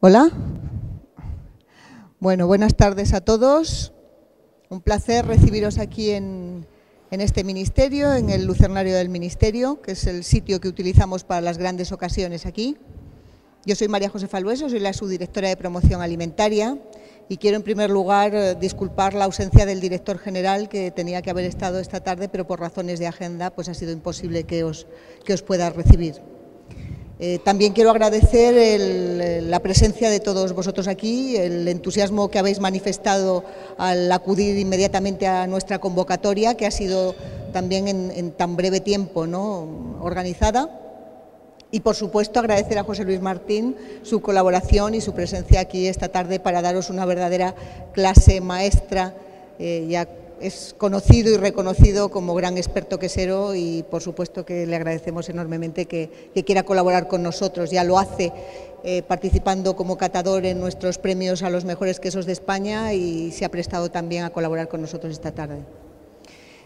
Hola. Bueno, buenas tardes a todos. Un placer recibiros aquí en, este ministerio, en el Lucernario del Ministerio, que es el sitio que utilizamos para las grandes ocasiones aquí. Yo soy María José Falueso, soy la subdirectora de promoción alimentaria y quiero en primer lugar eh, disculpar la ausencia del director general que tenía que haber estado esta tarde, pero por razones de agenda pues ha sido imposible que os, que os pueda recibir. Eh, también quiero agradecer la presencia de todos vosotros aquí, el entusiasmo que habéis manifestado al acudir inmediatamente a nuestra convocatoria, que ha sido también en, tan breve tiempo ¿no? organizada. Y, por supuesto, agradecer a José Luis Martín su colaboración y su presencia aquí esta tarde para daros una verdadera clase maestra eh, ya es conocido y reconocido como gran experto quesero y por supuesto que le agradecemos enormemente que, quiera colaborar con nosotros. Ya lo hace eh, participando como catador en nuestros premios a los mejores quesos de España y se ha prestado también a colaborar con nosotros esta tarde.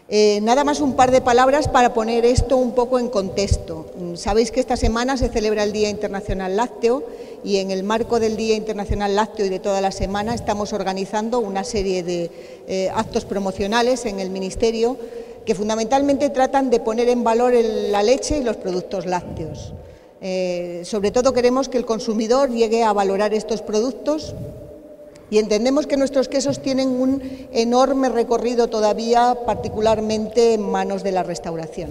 Eh, nada más un par de palabras para poner esto un poco en contexto. Mm, sabéis que esta semana se celebra el Día Internacional Lácteo y en el marco del Día Internacional Lácteo y de toda la semana estamos organizando una serie de eh, actos promocionales en el Ministerio que fundamentalmente tratan de poner en valor la leche y los productos lácteos. Eh, sobre todo queremos que el consumidor llegue a valorar estos productos y entendemos que nuestros quesos tienen un enorme recorrido todavía, particularmente en manos de la restauración.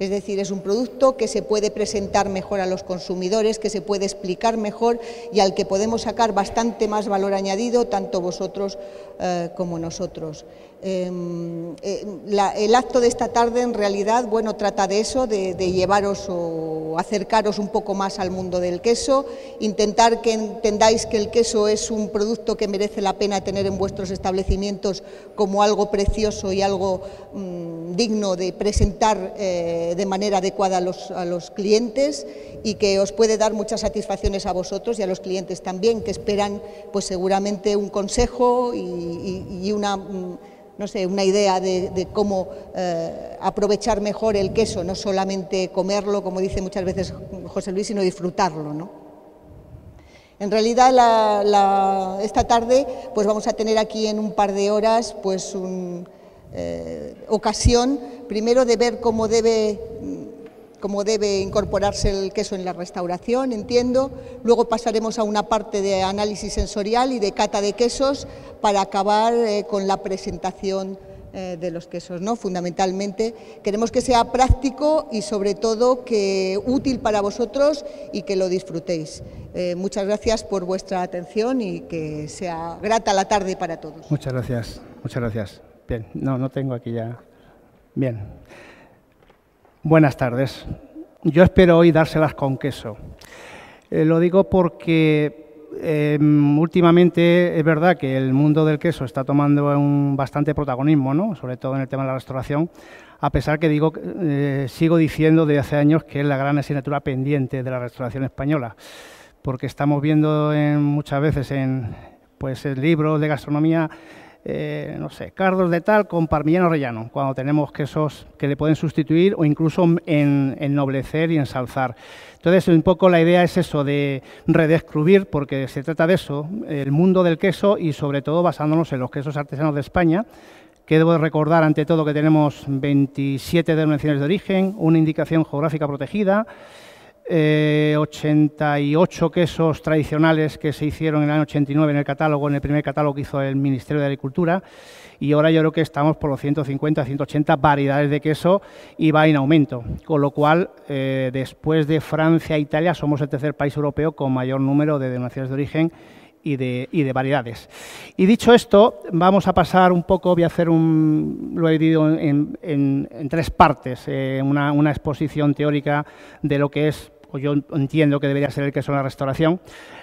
Es decir, es un producto que se puede presentar mejor a los consumidores, que se puede explicar mejor y al que podemos sacar bastante más valor añadido, tanto vosotros eh, como nosotros. Em, eh, el acto de esta tarde en realidad bueno, trata de eso, de, llevaros o acercaros un poco más al mundo del queso, intentar que entendáis que el queso es un producto que merece la pena tener en vuestros establecimientos como algo precioso y algo mm, digno de presentar eh, de manera adecuada a los, clientes y que os puede dar muchas satisfacciones a vosotros y a los clientes también, que esperan pues seguramente un consejo y, una... Mm, no sé, una idea de, cómo eh, aprovechar mejor el queso, no solamente comerlo, como dice muchas veces José Luis, sino disfrutarlo, En realidad, esta tarde pues vamos a tener aquí en un par de horas pues un, eh, ocasión, primero de ver cómo debe cómo debe incorporarse el queso en la restauración, entiendo. Luego pasaremos a una parte de análisis sensorial y de cata de quesos para acabar eh, con la presentación eh, de los quesos, ¿no? Fundamentalmente queremos que sea práctico y sobre todo que útil para vosotros y que lo disfrutéis. Eh, muchas gracias por vuestra atención y que sea grata la tarde para todos. Muchas gracias, muchas gracias. Bien, no, no tengo aquí ya. Bien. Buenas tardes. Yo espero hoy dárselas con queso. Eh, lo digo porque em, últimamente es verdad que el mundo del queso está tomando un bastante protagonismo, ¿no? sobre todo en el tema de la restauración, a pesar que digo, eh, sigo diciendo desde hace años que es la gran asignatura pendiente de la restauración española, porque estamos viendo en, muchas veces en, pues, en libros de gastronomía eh, no sé, cardos de tal con parmillano rellano, cuando tenemos quesos que le pueden sustituir o incluso en, ennoblecer y ensalzar. Entonces, un poco la idea es eso de redescubrir, porque se trata de eso, el mundo del queso y sobre todo basándonos en los quesos artesanos de España, que debo recordar ante todo que tenemos 27 denominaciones de origen, una indicación geográfica protegida, 88 eh, quesos tradicionales que se hicieron en el año 89 en el catálogo, en el primer catálogo que hizo el Ministerio de Agricultura, y ahora yo creo que estamos por los 150, 180 variedades de queso y va en aumento, con lo cual eh, después de Francia e Italia somos el tercer país europeo con mayor número de denominaciones de origen y de, variedades. Y dicho esto, vamos a pasar un poco, voy a hacer un, lo he dividido en, tres partes, eh, una, exposición teórica de lo que es o yo entiendo que debería ser el queso de la restauración.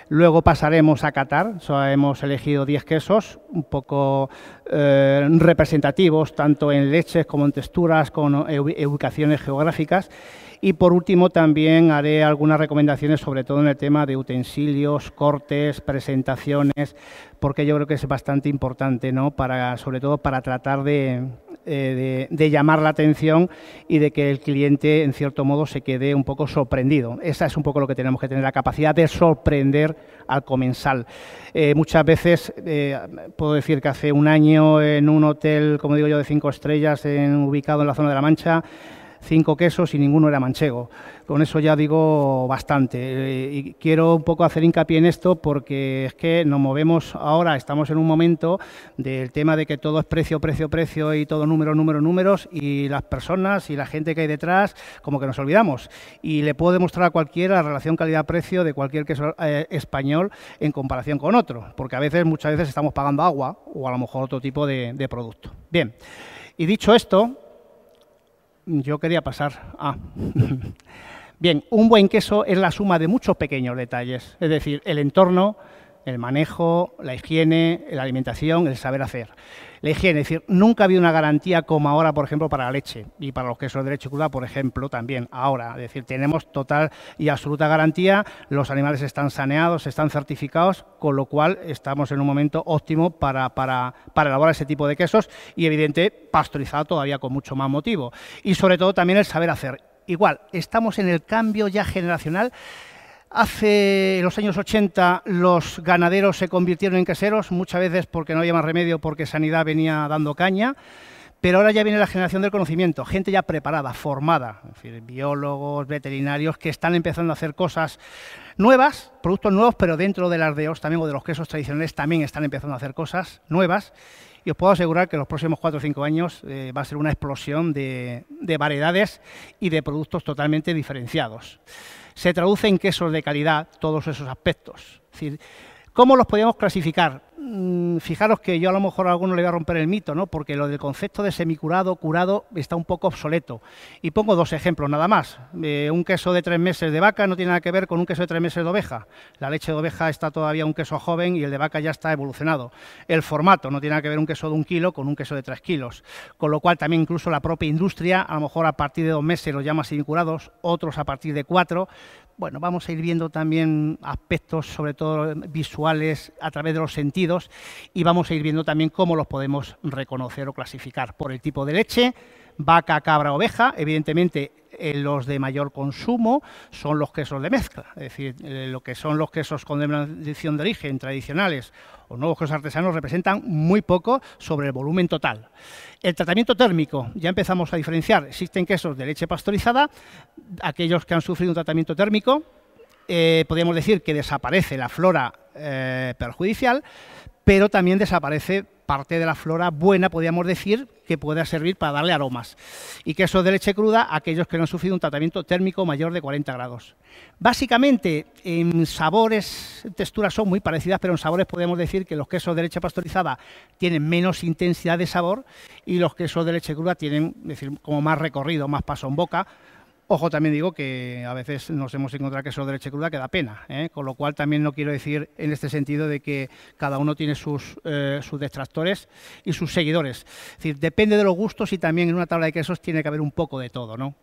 Luego pasaremos a Qatar, hemos elegido 10 quesos un poco eh, representativos, tanto en leches como en texturas, con eh, ubicaciones geográficas. Y por último también haré algunas recomendaciones, sobre todo en el tema de utensilios, cortes, presentaciones, porque yo creo que es bastante importante, ¿no? Para, sobre todo para tratar eh, de, llamar la atención y de que el cliente, en cierto modo, se quede un poco sorprendido. Esa es un poco lo que tenemos que tener, la capacidad de sorprender al comensal. Eh, muchas veces, eh, puedo decir que hace un año en un hotel, como digo yo, de cinco estrellas, en, ubicado en la zona de La Mancha, cinco quesos y ninguno era manchego. Con eso ya digo bastante. Eh, y quiero un poco hacer hincapié en esto porque es que nos movemos ahora, estamos en un momento del tema de que todo es precio, precio, precio y todo número, número, números y las personas y la gente que hay detrás como que nos olvidamos. Y le puedo demostrar a cualquiera la relación calidad-precio de cualquier queso eh, español en comparación con otro, porque a veces, muchas veces estamos pagando agua o a lo mejor otro tipo de producto. Bien, y dicho esto, yo quería pasar a... Bien, un buen queso es la suma de muchos pequeños detalles, es decir, el entorno, el manejo, la higiene, la alimentación, el saber hacer. La higiene, es decir, nunca ha habido una garantía como ahora, por ejemplo, para la leche y para los quesos de leche cruda, por ejemplo, también ahora. Es decir, tenemos total y absoluta garantía, los animales están saneados, están certificados, con lo cual estamos en un momento óptimo para, elaborar ese tipo de quesos y, evidente, pasteurizado todavía con mucho más motivo. Y sobre todo también el saber hacer. Igual, estamos en el cambio ya generacional Hace los años 80 los ganaderos se convirtieron en queseros, muchas veces porque no había más remedio, porque Sanidad venía dando caña, pero ahora ya viene la generación del conocimiento, gente ya preparada, formada, es decir, biólogos, veterinarios que están empezando a hacer cosas nuevas, productos nuevos, pero dentro del ardeos también o de los quesos tradicionales también están empezando a hacer cosas nuevas y os puedo asegurar que en los próximos 4 o 5 años eh, va a ser una explosión de variedades y de productos totalmente diferenciados se traduce en quesos de calidad todos esos aspectos. Es decir, ¿Cómo los podemos clasificar? Mm, fijaros que yo a lo mejor a alguno le voy a romper el mito, ¿no? porque lo del concepto de semicurado, curado, está un poco obsoleto. Y pongo dos ejemplos nada más. Eh, un queso de tres meses de vaca no tiene nada que ver con un queso de tres meses de oveja. La leche de oveja está todavía un queso joven y el de vaca ya está evolucionado. El formato no tiene nada que ver un queso de un kilo con un queso de tres kilos. Con lo cual también incluso la propia industria, a lo mejor a partir de dos meses los llama semicurados, otros a partir de cuatro, bueno, vamos a ir viendo también aspectos, sobre todo visuales, a través de los sentidos y vamos a ir viendo también cómo los podemos reconocer o clasificar por el tipo de leche, vaca, cabra, oveja. Evidentemente, eh, los de mayor consumo son los quesos de mezcla, es decir, eh, lo que son los quesos con denominación de origen tradicionales o nuevos quesos artesanos representan muy poco sobre el volumen total. El tratamiento térmico, ya empezamos a diferenciar, existen quesos de leche pastorizada, aquellos que han sufrido un tratamiento térmico, eh, podríamos decir que desaparece la flora perjudicial, pero también desaparece parte de la flora buena, podríamos decir, que pueda servir para darle aromas. Y quesos de leche cruda aquellos que no han sufrido un tratamiento térmico mayor de 40 grados. Básicamente, en sabores, texturas son muy parecidas, pero en sabores podemos decir que los quesos de leche pasteurizada tienen menos intensidad de sabor y los quesos de leche cruda tienen, decir, como más recorrido, más paso en boca, Ojo, también digo que a veces nos hemos encontrado queso de leche cruda que da pena, ¿eh? con lo cual también no quiero decir en este sentido de que cada uno tiene eh, sus, detractores y sus seguidores. Es decir, depende de los gustos y también en una tabla de quesos tiene que haber un poco de todo, ¿no?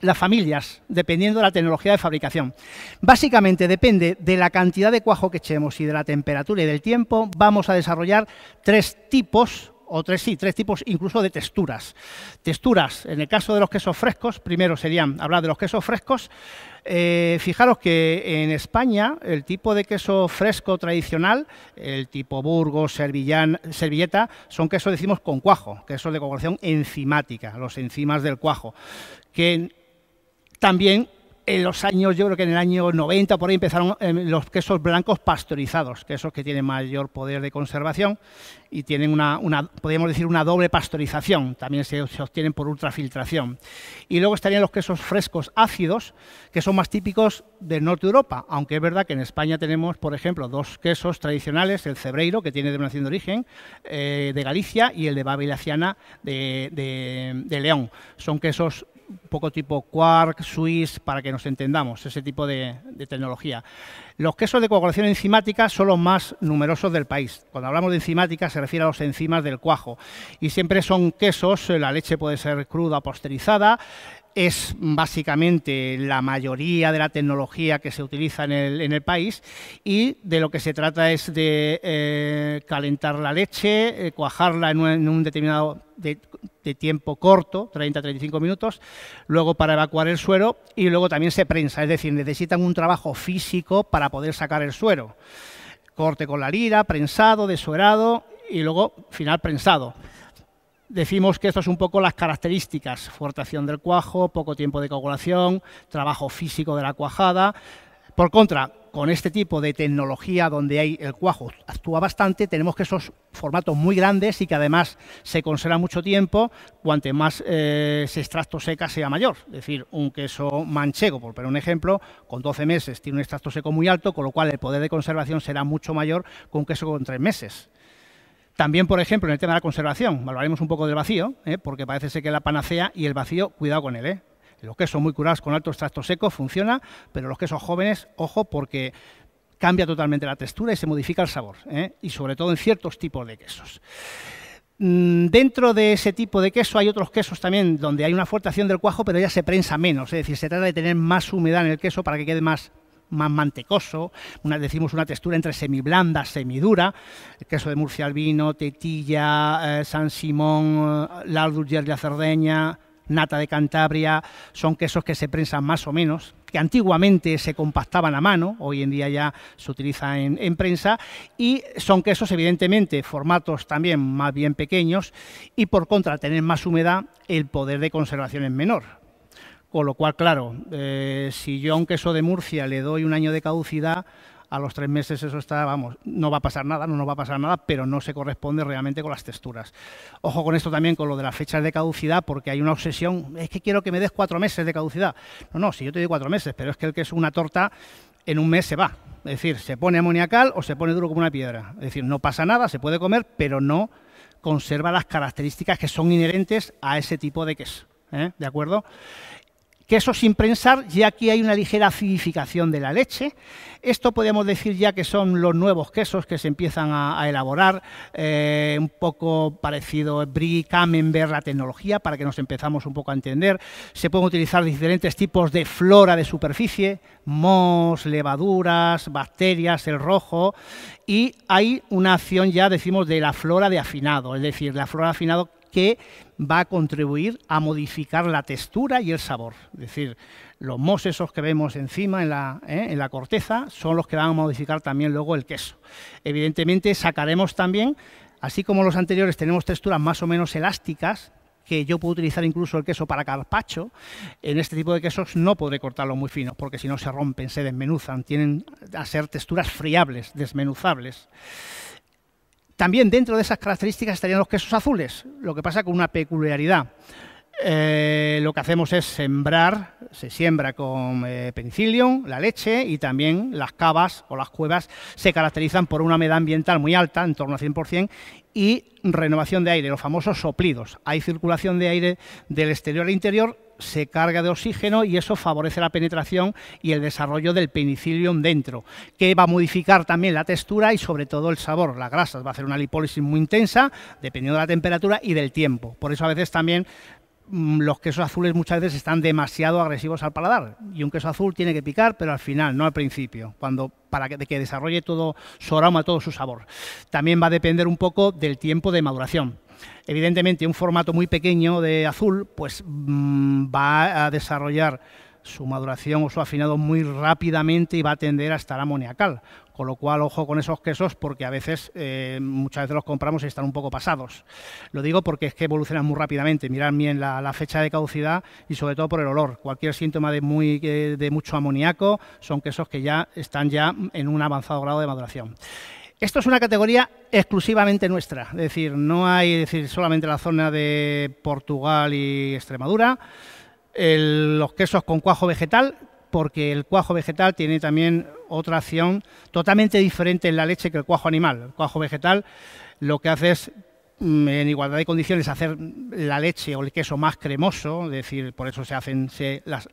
Las familias, dependiendo de la tecnología de fabricación. Básicamente depende de la cantidad de cuajo que echemos y de la temperatura y del tiempo, vamos a desarrollar tres tipos o tres sí, tres tipos incluso de texturas. Texturas, en el caso de los quesos frescos, primero serían hablar de los quesos frescos. Eh, fijaros que en España el tipo de queso fresco tradicional, el tipo Burgos, Servillán, Servilleta, son quesos, decimos, con cuajo, quesos de coagulación enzimática, los enzimas del cuajo, que también en los años, yo creo que en el año 90 por ahí empezaron em, los quesos blancos pasteurizados, quesos que tienen mayor poder de conservación y tienen una, podríamos decir, una doble pasteurización, también se, obtienen por ultrafiltración. Y luego estarían los quesos frescos ácidos, que son más típicos del norte de Europa, aunque es verdad que en España tenemos, por ejemplo, dos quesos tradicionales, el cebreiro, que tiene denominación de origen, eh, de Galicia, y el de Babilaciana de, de León. Son quesos poco tipo Quark, Swiss, para que nos entendamos, ese tipo de, tecnología. Los quesos de coagulación enzimática son los más numerosos del país. Cuando hablamos de enzimática se refiere a los enzimas del cuajo. Y siempre son quesos, eh, la leche puede ser cruda o posterizada, es básicamente la mayoría de la tecnología que se utiliza en el, país y de lo que se trata es de eh, calentar la leche, eh, cuajarla en un, determinado de, tiempo corto, 30-35 minutos, luego para evacuar el suero y luego también se prensa, es decir, necesitan un trabajo físico para poder sacar el suero. Corte con la lira, prensado, desuerado y luego final prensado. Decimos que esto son es un poco las características, fortación del cuajo, poco tiempo de coagulación, trabajo físico de la cuajada. Por contra, con este tipo de tecnología donde hay el cuajo actúa bastante, tenemos que esos formatos muy grandes y que además se conserva mucho tiempo, cuanto más eh, ese extracto seca sea mayor. Es decir, un queso manchego, por poner un ejemplo, con 12 meses tiene un extracto seco muy alto, con lo cual el poder de conservación será mucho mayor que un queso con 3 meses. También, por ejemplo, en el tema de la conservación, valoraremos un poco del vacío, ¿eh? porque parece ser que la panacea y el vacío, cuidado con él. ¿eh? Los quesos muy curados con altos extracto secos funciona, pero los quesos jóvenes, ojo, porque cambia totalmente la textura y se modifica el sabor, ¿eh? y sobre todo en ciertos tipos de quesos. Mm, dentro de ese tipo de queso hay otros quesos también donde hay una fuerte acción del cuajo, pero ya se prensa menos, es decir, se trata de tener más humedad en el queso para que quede más más mantecoso, una, decimos una textura entre semiblanda, semidura, el queso de Murcia Albino, tetilla, eh, San Simón, eh, de Cerdeña, nata de Cantabria, son quesos que se prensan más o menos, que antiguamente se compactaban a mano, hoy en día ya se utiliza en, prensa, y son quesos evidentemente, formatos también más bien pequeños, y por contra, tener más humedad, el poder de conservación es menor. Con lo cual, claro, eh, si yo a un queso de Murcia le doy un año de caducidad, a los tres meses eso está, vamos, no va a pasar nada, no nos va a pasar nada, pero no se corresponde realmente con las texturas. Ojo con esto también, con lo de las fechas de caducidad, porque hay una obsesión, es que quiero que me des cuatro meses de caducidad. No, no, si yo te doy cuatro meses, pero es que el queso, una torta, en un mes se va. Es decir, se pone amoniacal o se pone duro como una piedra. Es decir, no pasa nada, se puede comer, pero no conserva las características que son inherentes a ese tipo de queso. ¿eh? ¿De acuerdo? queso sin prensar, ya aquí hay una ligera acidificación de la leche. Esto podemos decir ya que son los nuevos quesos que se empiezan a, elaborar, eh, un poco parecido eh, Brie, Camembert, la tecnología, para que nos empezamos un poco a entender. Se pueden utilizar diferentes tipos de flora de superficie, mos, levaduras, bacterias, el rojo, y hay una acción ya, decimos, de la flora de afinado, es decir, la flora de afinado que va a contribuir a modificar la textura y el sabor. Es decir, los mos esos que vemos encima ¿eh? en la, corteza son los que van a modificar también luego el queso. Evidentemente sacaremos también, así como los anteriores tenemos texturas más o menos elásticas, que yo puedo utilizar incluso el queso para carpacho, en este tipo de quesos no podré cortarlo muy fino, porque si no se rompen, se desmenuzan, tienen a ser texturas friables, desmenuzables. También dentro de esas características estarían los quesos azules, lo que pasa con una peculiaridad. Eh, lo que hacemos es sembrar, se siembra con penicilio, eh, penicillium, la leche y también las cavas o las cuevas se caracterizan por una humedad ambiental muy alta, en torno al 100%, y renovación de aire, los famosos soplidos. Hay circulación de aire del exterior al interior se carga de oxígeno y eso favorece la penetración y el desarrollo del penicillium dentro, que va a modificar también la textura y sobre todo el sabor, las grasas. Va a hacer una lipólisis muy intensa, dependiendo de la temperatura y del tiempo. Por eso a veces también mm, los quesos azules muchas veces están demasiado agresivos al paladar y un queso azul tiene que picar, pero al final, no al principio, cuando para que, que desarrolle todo su aroma, todo su sabor. También va a depender un poco del tiempo de maduración. Evidentemente, un formato muy pequeño de azul, pues mm, va a desarrollar su maduración o su afinado muy rápidamente y va a tender a estar amoniacal. Con lo cual, ojo con esos quesos porque a veces, eh, muchas veces los compramos y están un poco pasados. Lo digo porque es que evolucionan muy rápidamente. Mirad bien la, fecha de caducidad y sobre todo por el olor. Cualquier síntoma de, muy, eh, de mucho amoníaco son quesos que ya están ya en un avanzado grado de maduración. Esto es una categoría exclusivamente nuestra, es decir, no hay decir, solamente la zona de Portugal y Extremadura, los quesos con cuajo vegetal, porque el cuajo vegetal tiene también otra acción totalmente diferente en la leche que el cuajo animal. El cuajo vegetal lo que hace es en igualdad de condiciones hacer la leche o el queso más cremoso, es decir, por eso se hacen las,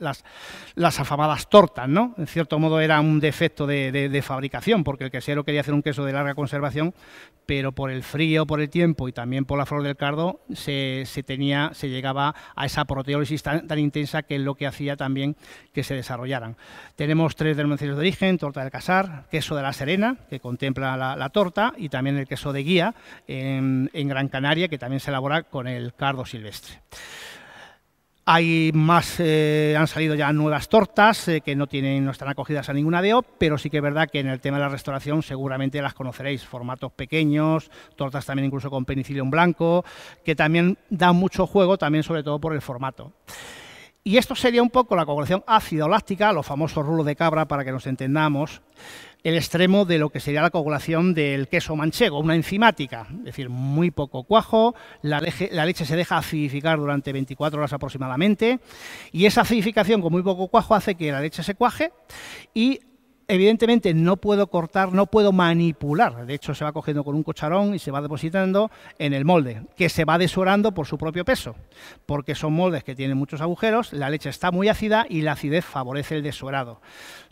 las, afamadas tortas, ¿no? En cierto modo era un defecto de, fabricación, porque el quesero quería hacer un queso de larga conservación, pero por el frío, por el tiempo y también por la flor del cardo, se, tenía, se llegaba a esa proteólisis tan, intensa que es lo que hacía también que se desarrollaran. Tenemos tres denominaciones de origen, torta del casar, queso de la serena, que contempla la, torta, y también el queso de guía en, en Canaria, que también se elabora con el cardo silvestre. Hay más, eh, han salido ya nuevas tortas eh, que no tienen, no están acogidas a ninguna de o pero sí que es verdad que en el tema de la restauración seguramente las conoceréis, formatos pequeños, tortas también incluso con en blanco, que también da mucho juego, también sobre todo por el formato. Y esto sería un poco la coagulación ácido-láctica, los famosos rulos de cabra para que nos entendamos, el extremo de lo que sería la coagulación del queso manchego, una enzimática, es decir, muy poco cuajo, la, leche, la leche se deja acidificar durante 24 horas aproximadamente y esa acidificación con muy poco cuajo hace que la leche se cuaje y Evidentemente no puedo cortar, no puedo manipular. De hecho, se va cogiendo con un cucharón y se va depositando en el molde, que se va desorando por su propio peso, porque son moldes que tienen muchos agujeros, la leche está muy ácida y la acidez favorece el desorado.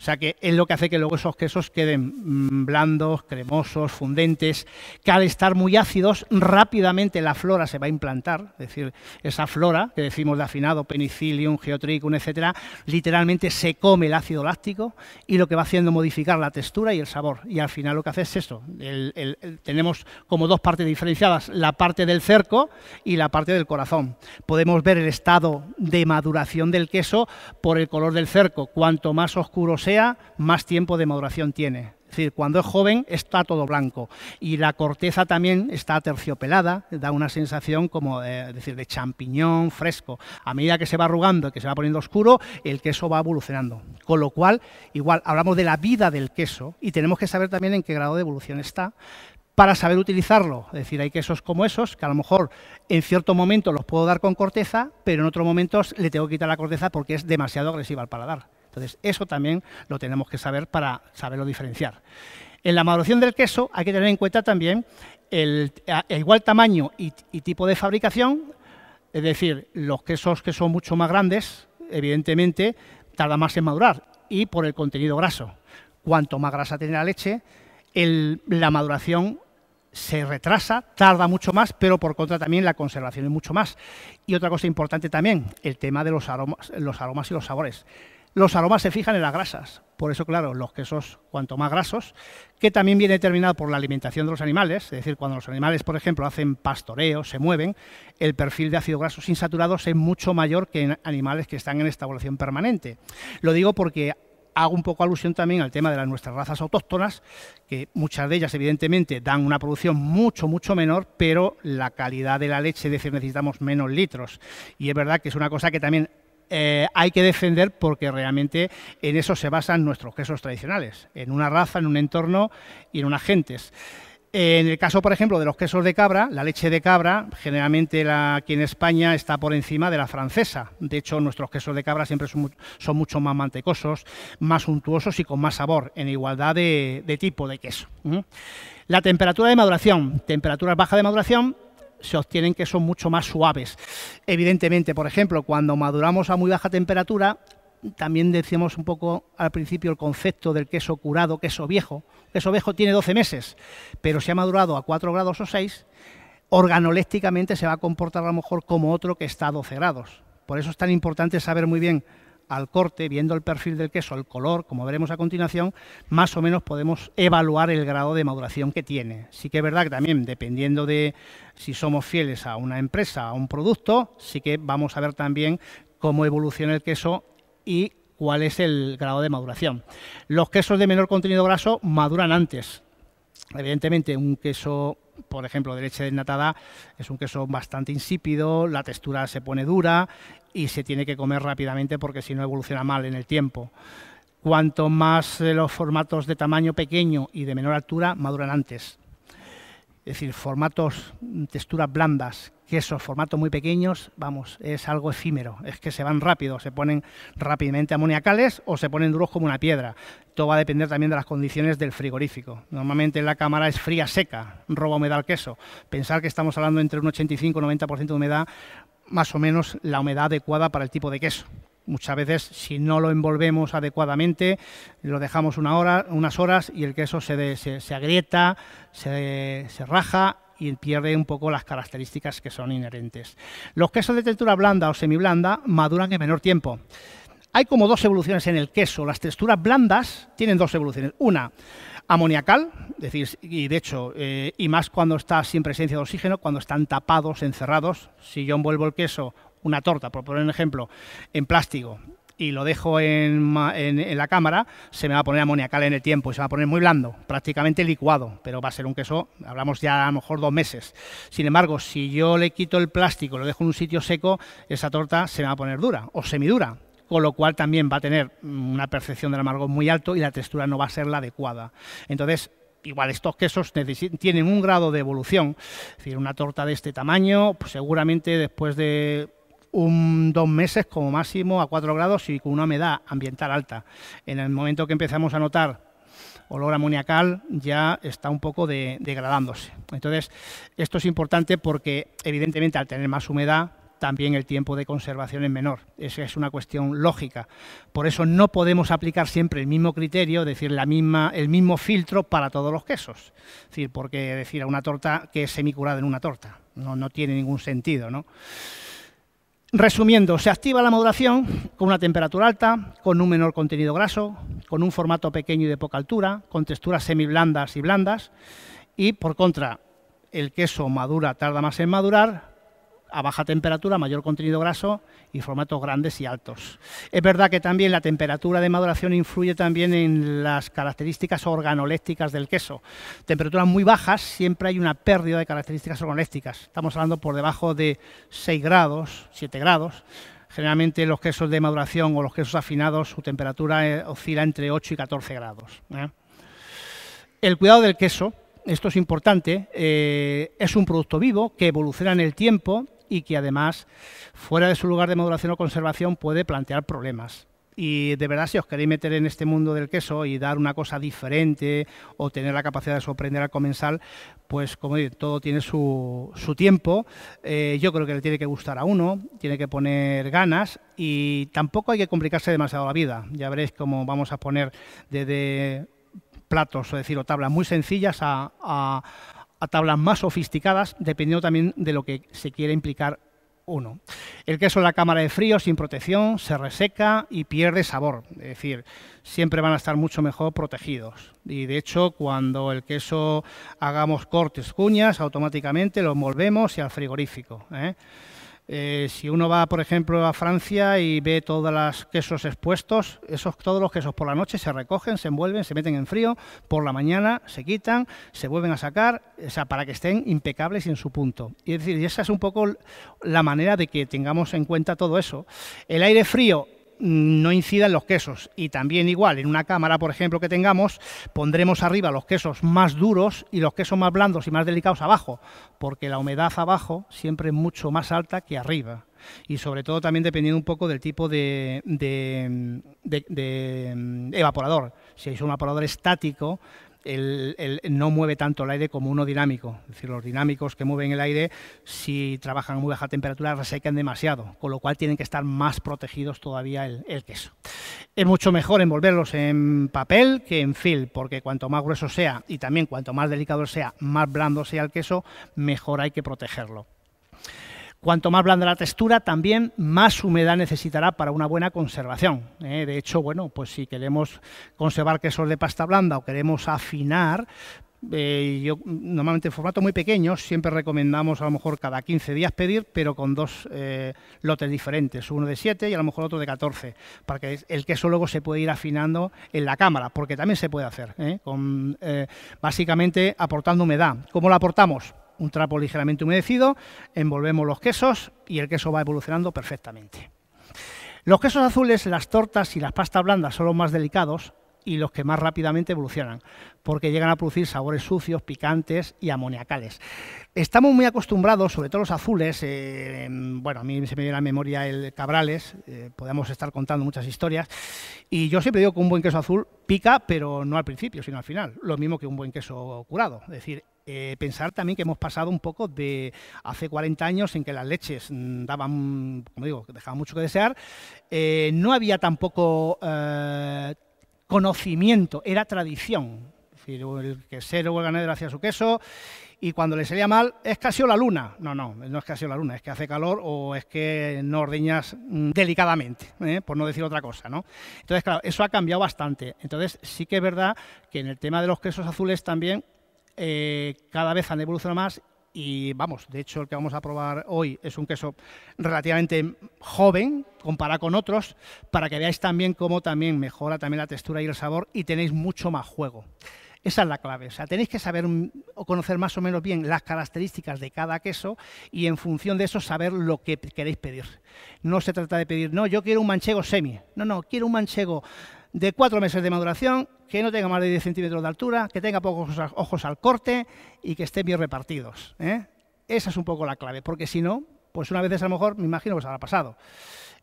O sea que es lo que hace que luego esos quesos queden mm, blandos, cremosos, fundentes, que al estar muy ácidos, rápidamente la flora se va a implantar, es decir, esa flora que decimos de afinado, penicillium, geotricum, etcétera, literalmente se come el ácido láctico y lo que va haciendo modificar la textura y el sabor. Y al final lo que hace es esto. tenemos como dos partes diferenciadas, la parte del cerco y la parte del corazón. Podemos ver el estado de maduración del queso por el color del cerco. Cuanto más oscuro sea, más tiempo de maduración tiene. Es decir, cuando es joven está todo blanco y la corteza también está terciopelada, da una sensación como de, decir, de champiñón fresco. A medida que se va arrugando, que se va poniendo oscuro, el queso va evolucionando. Con lo cual, igual, hablamos de la vida del queso y tenemos que saber también en qué grado de evolución está para saber utilizarlo. Es decir, hay quesos como esos que a lo mejor en cierto momento los puedo dar con corteza, pero en otros momentos le tengo que quitar la corteza porque es demasiado agresiva al paladar. Entonces, eso también lo tenemos que saber para saberlo diferenciar. En la maduración del queso hay que tener en cuenta también el, igual tamaño y, tipo de fabricación, es decir, los quesos que son mucho más grandes, evidentemente, tardan más en madurar y por el contenido graso. Cuanto más grasa tiene la leche, la maduración se retrasa, tarda mucho más, pero por contra también la conservación es mucho más. Y otra cosa importante también, el tema de los aromas, los aromas y los sabores. Los aromas se fijan en las grasas, por eso, claro, los quesos cuanto más grasos, que también viene determinado por la alimentación de los animales, es decir, cuando los animales, por ejemplo, hacen pastoreo, se mueven, el perfil de ácidos grasos insaturados es mucho mayor que en animales que están en estabulación permanente. Lo digo porque hago un poco alusión también al tema de las nuestras razas autóctonas, que muchas de ellas evidentemente dan una producción mucho, mucho menor, pero la calidad de la leche, es decir, necesitamos menos litros. Y es verdad que es una cosa que también eh, hay que defender porque realmente en eso se basan nuestros quesos tradicionales, en una raza, en un entorno y en unas gentes. En el caso, por ejemplo, de los quesos de cabra, la leche de cabra, generalmente la, aquí en España está por encima de la francesa. De hecho, nuestros quesos de cabra siempre son, mucho más mantecosos, más untuosos y con más sabor, en igualdad de, de tipo de queso. La temperatura de maduración, temperaturas bajas de maduración, se obtienen que son mucho más suaves. Evidentemente, por ejemplo, cuando maduramos a muy baja temperatura, también decíamos un poco al principio el concepto del queso curado, queso viejo. queso viejo tiene 12 meses, pero si ha madurado a 4 grados o 6, organolécticamente se va a comportar a lo mejor como otro que está a 12 grados. Por eso es tan importante saber muy bien al corte, viendo el perfil del queso, el color, como veremos a continuación, más o menos podemos evaluar el grado de maduración que tiene. Sí que es verdad que también, dependiendo de si somos fieles a una empresa, a un producto, sí que vamos a ver también cómo evoluciona el queso y cuál es el grado de maduración. Los quesos de menor contenido graso maduran antes. Evidentemente, un queso por ejemplo, de leche desnatada, es un queso bastante insípido, la textura se pone dura y se tiene que comer rápidamente porque si no evoluciona mal en el tiempo. Cuanto más eh, los formatos de tamaño pequeño y de menor altura maduran antes. Es decir, formatos, mm, texturas blandas Quesos esos formatos muy pequeños, vamos, es algo efímero, es que se van rápido, se ponen rápidamente amoniacales o se ponen duros como una piedra. Todo va a depender también de las condiciones del frigorífico. Normalmente la cámara es fría seca, roba humedad al queso. Pensar que estamos hablando entre un 85 y 90% de humedad, más o menos la humedad adecuada para el tipo de queso. Muchas veces, si no lo envolvemos adecuadamente, lo dejamos una hora, unas horas y el queso se, se, agrieta, se, se raja y pierde un poco las características que son inherentes. Los quesos de textura blanda o semiblanda maduran en menor tiempo. Hay como dos evoluciones en el queso. Las texturas blandas tienen dos evoluciones. Una, amoniacal, decir, y de hecho, eh, y más cuando está sin presencia de oxígeno, cuando están tapados, encerrados. Si yo envuelvo el queso, una torta, por poner un ejemplo, en plástico, y lo dejo en, la cámara, se me va a poner amoniacal en el tiempo y se va a poner muy blando, prácticamente licuado, pero va a ser un queso, hablamos ya a lo mejor dos meses. Sin embargo, si yo le quito el plástico, lo dejo en un sitio seco, esa torta se me va a poner dura o semidura, con lo cual también va a tener una percepción del amargor muy alto y la textura no va a ser la adecuada. Entonces, igual estos quesos tienen un grado de evolución, es decir, una torta de este tamaño, pues seguramente después de un, dos meses como máximo a cuatro grados y con una humedad ambiental alta. En el momento que empezamos a notar olor amoniacal ya está un poco degradándose. Entonces, esto es importante porque, evidentemente, al tener más humedad, también el tiempo de conservación es menor. Esa es una cuestión lógica. Por eso no podemos aplicar siempre el mismo criterio, es decir, la misma, el mismo filtro para todos los quesos. Es decir, porque decir a una torta que es semicurada en una torta no, no tiene ningún sentido, ¿no? Resumiendo, se activa la maduración con una temperatura alta, con un menor contenido graso, con un formato pequeño y de poca altura, con texturas semiblandas y blandas, y por contra, el queso madura tarda más en madurar, a baja temperatura, mayor contenido graso y formatos grandes y altos. Es verdad que también la temperatura de maduración influye también en las características organolécticas del queso. Temperaturas muy bajas siempre hay una pérdida de características organolécticas. Estamos hablando por debajo de 6 grados, 7 grados. Generalmente los quesos de maduración o los quesos afinados, su temperatura eh, oscila entre 8 y 14 grados. ¿eh? El cuidado del queso, esto es importante, eh, es un producto vivo que evoluciona en el tiempo y que además, fuera de su lugar de modulación o conservación, puede plantear problemas. Y de verdad, si os queréis meter en este mundo del queso y dar una cosa diferente o tener la capacidad de sorprender al comensal, pues como digo, todo tiene su, tiempo. Eh, yo creo que le tiene que gustar a uno, tiene que poner ganas y tampoco hay que complicarse demasiado la vida. Ya veréis cómo vamos a poner desde platos, o decir, o tablas muy sencillas a a tablas más sofisticadas, dependiendo también de lo que se quiere implicar uno. El queso en la cámara de frío sin protección se reseca y pierde sabor, es decir, siempre van a estar mucho mejor protegidos. Y de hecho, cuando el queso hagamos cortes, cuñas, automáticamente lo envolvemos y al frigorífico. ¿eh? Eh, si uno va, por ejemplo, a Francia y ve todos los quesos expuestos, esos, todos los quesos por la noche se recogen, se envuelven, se meten en frío, por la mañana se quitan, se vuelven a sacar, o sea, para que estén impecables y en su punto. Y es decir, esa es un poco la manera de que tengamos en cuenta todo eso. El aire frío no incidan los quesos. Y también igual, en una cámara, por ejemplo, que tengamos, pondremos arriba los quesos más duros y los quesos más blandos y más delicados abajo, porque la humedad abajo siempre es mucho más alta que arriba. Y sobre todo también dependiendo un poco del tipo de, de mm, evaporador. Si es un evaporador estático, el, no mueve tanto el aire como uno dinámico. Es decir, los dinámicos que mueven el aire, si trabajan a muy baja temperatura, resecan demasiado, con lo cual tienen que estar más protegidos todavía el, el queso. Es mucho mejor envolverlos en papel que en film, porque cuanto más grueso sea y también cuanto más delicado sea, más blando sea el queso, mejor hay que protegerlo. Cuanto más blanda la textura, también más humedad necesitará para una buena conservación. ¿eh? De hecho, bueno, pues si queremos conservar quesos de pasta blanda o queremos afinar, eh, yo normalmente en formato muy pequeño siempre recomendamos a lo mejor cada 15 días pedir, pero con dos eh, lotes diferentes, uno de 7 y a lo mejor otro de 14, para que el queso luego se pueda ir afinando en la cámara, porque también se puede hacer, con, básicamente aportando humedad. ¿Cómo la aportamos? un trapo ligeramente humedecido, envolvemos los quesos y el queso va evolucionando perfectamente. Los quesos azules, las tortas y las pastas blandas son los más delicados y los que más rápidamente evolucionan, porque llegan a producir sabores sucios, picantes y amoniacales. Estamos muy acostumbrados, sobre todo los azules, eh, em, bueno, a mí se me viene a la memoria el Cabrales, eh, podemos estar contando muchas historias, y yo siempre digo que un buen queso azul pica, pero no al principio, sino al final, lo mismo que un buen queso curado, es decir, eh, pensar también que hemos pasado un poco de hace 40 años en que las leches mm, daban, como digo, dejaban mucho que desear. no había tampoco conocimiento, era tradición. Es decir, el quesero o el ganadero hacía su queso y cuando le salía mal, es casi ha la luna. No, no, no es que ha la luna, es que hace calor o es que no ordeñas mm, delicadamente, ¿eh? por no decir otra cosa, ¿no? Entonces, claro, eso ha cambiado bastante. Entonces, sí que es verdad que en el tema de los quesos azules también eh, cada vez han evolucionado más y vamos, de hecho el que vamos a probar hoy es un queso relativamente joven, comparado con otros, para que veáis también cómo también mejora también la textura y el sabor y tenéis mucho más juego. Esa es la clave. O sea, tenéis que saber o conocer más o menos bien las características de cada queso y en función de eso saber lo que queréis pedir. No se trata de pedir, no, yo quiero un manchego semi. No, no, quiero un manchego de cuatro meses de maduración que no tenga más de 10 centímetros de altura, que tenga pocos ojos al corte y que estén bien repartidos. ¿eh? Esa es un poco la clave, porque si no, pues una vez a lo mejor, me imagino que os habrá pasado.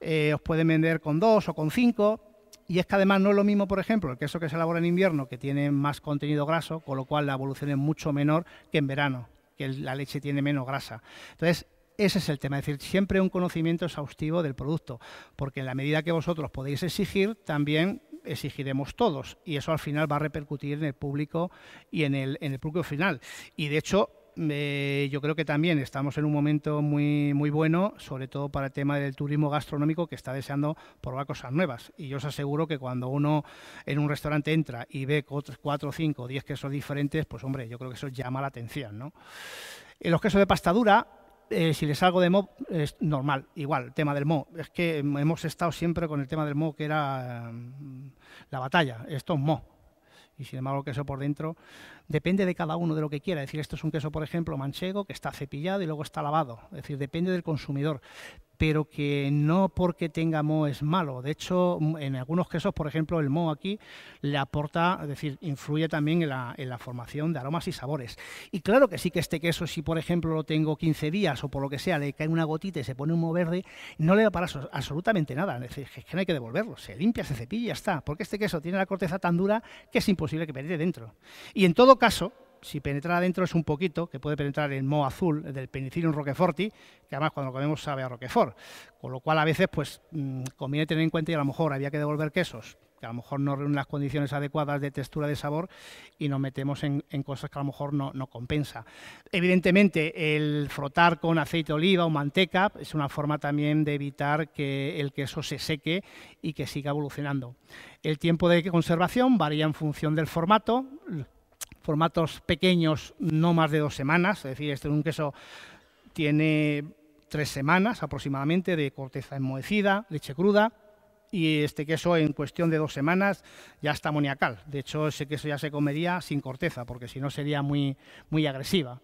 Eh, os pueden vender con dos o con cinco, y es que además no es lo mismo, por ejemplo, el queso que se elabora en invierno, que tiene más contenido graso, con lo cual la evolución es mucho menor que en verano, que la leche tiene menos grasa. Entonces, ese es el tema, es decir, siempre un conocimiento exhaustivo del producto, porque en la medida que vosotros podéis exigir, también exigiremos todos y eso al final va a repercutir en el público y en el, en el público final. Y de hecho, eh, yo creo que también estamos en un momento muy, muy bueno, sobre todo para el tema del turismo gastronómico que está deseando probar cosas nuevas. Y yo os aseguro que cuando uno en un restaurante entra y ve cuatro, cinco, o diez quesos diferentes, pues hombre, yo creo que eso llama la atención. En los quesos de pastadura eh, si les salgo de Mo, es normal, igual, tema del Mo. Es que hemos estado siempre con el tema del Mo, que era mm, la batalla. Esto es Mo. Y sin embargo, el queso por dentro depende de cada uno de lo que quiera. Es decir, esto es un queso, por ejemplo, manchego, que está cepillado y luego está lavado. Es decir, depende del consumidor pero que no porque tenga mo es malo. De hecho, en algunos quesos, por ejemplo, el mo aquí le aporta, es decir, influye también en la, formación de aromas y sabores. Y claro que sí que este queso, si por ejemplo lo tengo 15 días o por lo que sea, le cae una gotita y se pone un mo verde, no le da para absolutamente nada. Es decir, que no hay que devolverlo. Se limpia, se cepilla y está. Porque este queso tiene la corteza tan dura que es imposible que penetre dentro. Y en todo caso, si penetra adentro es un poquito, que puede penetrar el moho azul del penicillium roqueforti, que además cuando lo comemos sabe a roquefort. Con lo cual a veces pues mm, conviene tener en cuenta y a lo mejor había que devolver quesos, que a lo mejor no reúnen las condiciones adecuadas de textura de sabor y nos metemos en, cosas que a lo mejor no, no, compensa. Evidentemente, el frotar con aceite de oliva o manteca es una forma también de evitar que el queso se seque y que siga evolucionando. El tiempo de conservación varía en función del formato, formatos pequeños no más de dos semanas, es decir, este un queso tiene tres semanas aproximadamente de corteza enmohecida, leche cruda, y este queso en cuestión de dos semanas ya está amoniacal. De hecho, ese queso ya se comería sin corteza, porque si no sería muy, muy agresiva.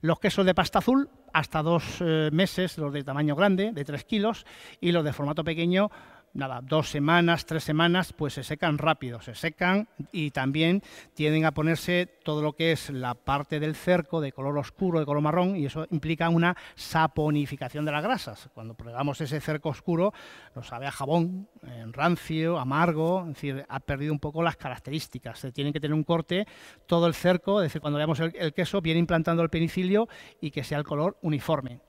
Los quesos de pasta azul, hasta dos eh, meses, los de tamaño grande, de tres kilos, y los de formato pequeño, nada, dos semanas, tres semanas, pues se secan rápido, se secan y también tienden a ponerse todo lo que es la parte del cerco de color oscuro, de color marrón, y eso implica una saponificación de las grasas. Cuando probamos ese cerco oscuro, nos sabe a jabón, en rancio, amargo, es decir, ha perdido un poco las características. Se tiene que tener un corte, todo el cerco, es decir, cuando veamos el, el queso, viene implantando el penicilio y que sea el color uniforme.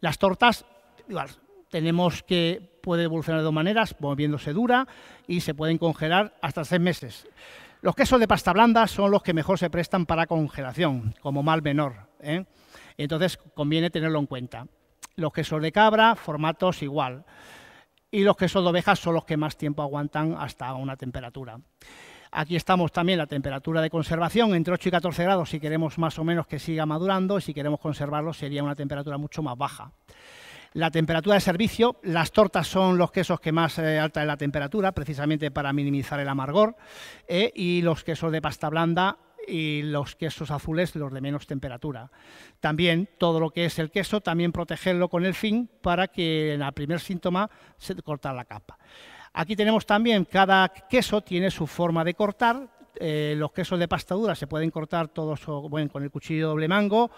Las tortas, igual, tenemos que puede evolucionar de dos maneras, moviéndose dura y se pueden congelar hasta seis meses. Los quesos de pasta blanda son los que mejor se prestan para congelación, como mal menor. ¿eh? Entonces conviene tenerlo en cuenta. Los quesos de cabra, formatos igual. Y los quesos de ovejas son los que más tiempo aguantan hasta una temperatura. Aquí estamos también la temperatura de conservación entre 8 y 14 grados si queremos más o menos que siga madurando y si queremos conservarlo sería una temperatura mucho más baja la temperatura de servicio. Las tortas son los quesos que más eh, alta es la temperatura, precisamente para minimizar el amargor. Eh, y los quesos de pasta blanda y los quesos azules los de menos temperatura. También todo lo que es el queso, también protegerlo con el fin para que en el primer síntoma se corta la capa. Aquí tenemos también, cada queso tiene su forma de cortar. Eh, los quesos de pasta dura se pueden cortar todos bueno, con el cuchillo doble mango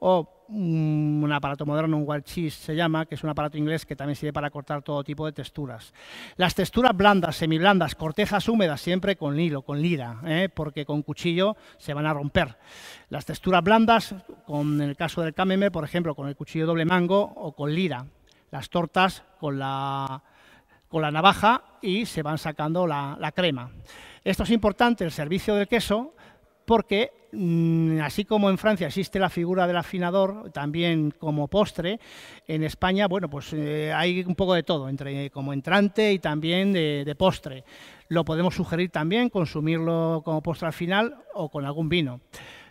o un, aparato moderno, un wild cheese se llama, que es un aparato inglés que también sirve para cortar todo tipo de texturas. Las texturas blandas, semiblandas, cortezas húmedas, siempre con hilo, con lira, ¿eh? porque con cuchillo se van a romper. Las texturas blandas, con, en el caso del cameme, por ejemplo, con el cuchillo doble mango o con lira. Las tortas con la, con la navaja y se van sacando la crema. Esto es importante, el servicio del queso porque mm, así como en Francia existe la figura del afinador, también como postre, en España, bueno, pues eh, hay un poco de todo, entre, como entrante y también de, postre. Lo podemos sugerir también, consumirlo como postre al final o con algún vino.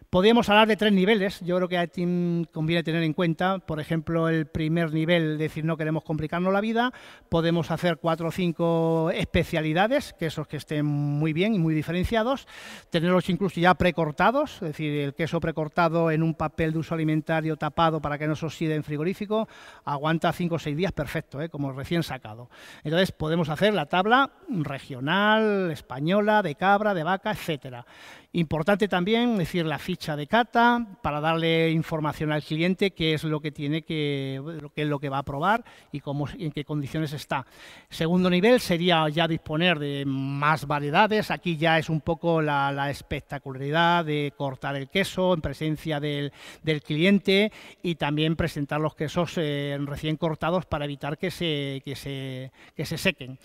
Podemos hablar de tres niveles. Yo creo que a conviene tener en cuenta, por ejemplo, el primer nivel, decir no queremos complicarnos la vida. Podemos hacer cuatro o cinco especialidades, que esos que estén muy bien y muy diferenciados. Tenerlos incluso ya precortados, es decir, el queso precortado en un papel de uso alimentario tapado para que no se oxide en frigorífico. Aguanta cinco o seis días perfecto, ¿eh? como recién sacado. Entonces, podemos hacer la tabla regional, española, de cabra, de vaca, etcétera. Importante también, decir, la ficha de cata para darle información al cliente qué es lo que tiene que, es lo que va a probar y en qué condiciones está. Segundo nivel sería ya disponer de más variedades. Aquí ya es un poco la, espectacularidad de cortar el queso en presencia del, cliente y también presentar los quesos eh, recién cortados para evitar que se, se, que se sequen.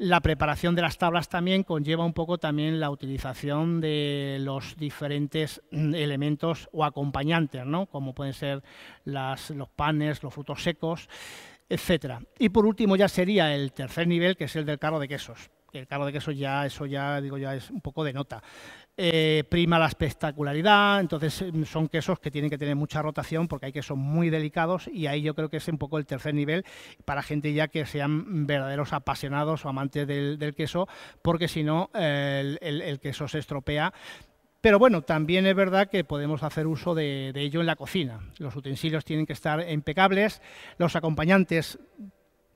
La preparación de las tablas también conlleva un poco también la utilización de los diferentes mm, elementos o acompañantes, ¿no? como pueden ser los panes, los frutos secos, etcétera. Y por último ya sería el tercer nivel, que es el del carro de quesos el carro de quesos ya, eso ya digo ya es un poco de nota. Eh, prima la espectacularidad, entonces mm, son quesos que tienen que tener mucha rotación porque hay quesos muy delicados y ahí yo creo que es un poco el tercer nivel para gente ya que sean verdaderos apasionados o amantes del, queso, porque si no el, queso se estropea pero bueno, también es verdad que podemos hacer uso de, de, ello en la cocina. Los utensilios tienen que estar impecables, los acompañantes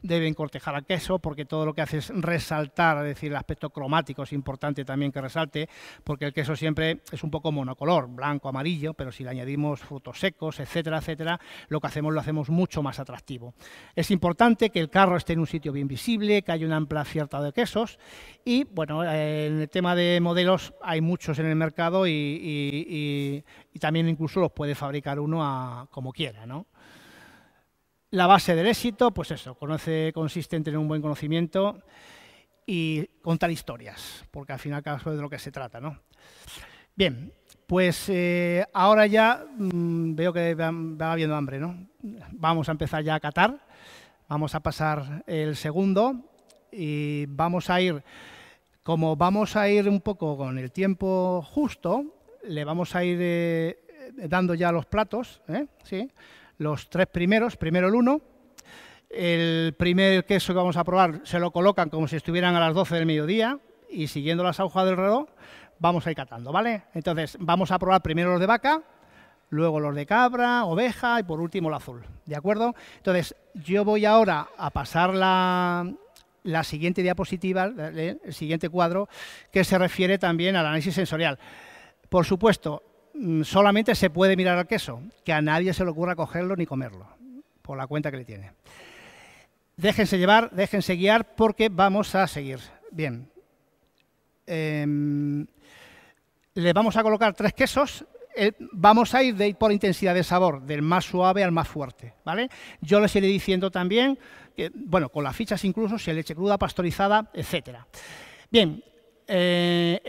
deben cortejar al queso porque todo lo que hace es resaltar, es decir, el aspecto cromático es importante también que resalte, porque el queso siempre es un poco monocolor, blanco, amarillo, pero si le añadimos frutos secos, etcétera, etcétera, lo que hacemos lo hacemos mucho más atractivo. Es importante que el carro esté en un sitio bien visible, que haya una amplia cierta de quesos y, bueno, eh, en el tema de modelos hay muchos en el mercado y, también incluso los puede fabricar uno como quiera, ¿no? La base del éxito, pues eso, conoce, consiste en tener un buen conocimiento y contar historias, porque al al cabo es de lo que se trata, ¿no? Bien, pues eh, ahora ya mm, veo que va habiendo hambre, ¿no? Vamos a empezar ya a catar, vamos a pasar el segundo y vamos a ir, como vamos a ir un poco con el tiempo justo, le vamos a ir eh, dando ya los platos, ¿eh? ¿Sí? los tres primeros, primero el 1, el primer queso que vamos a probar se lo colocan como si estuvieran a las 12 del mediodía y siguiendo las agujas del reloj vamos a ir catando, ¿vale? Entonces vamos a probar primero los de vaca, luego los de cabra, oveja y por último el azul, ¿de acuerdo? Entonces yo voy ahora a pasar la, la siguiente diapositiva, el siguiente cuadro, que se refiere también al análisis sensorial. Por supuesto, Mm, solamente se puede mirar al queso, que a nadie se le ocurra cogerlo ni comerlo, por la cuenta que le tiene. Déjense llevar, déjense guiar, porque vamos a seguir. Bien. Em, le vamos a colocar tres quesos. Eh, vamos a ir de, por intensidad de sabor, del más suave al más fuerte, ¿vale? Yo les iré diciendo también, que, bueno, con las fichas incluso, si leche cruda, pastorizada, etcétera. Bien, eh,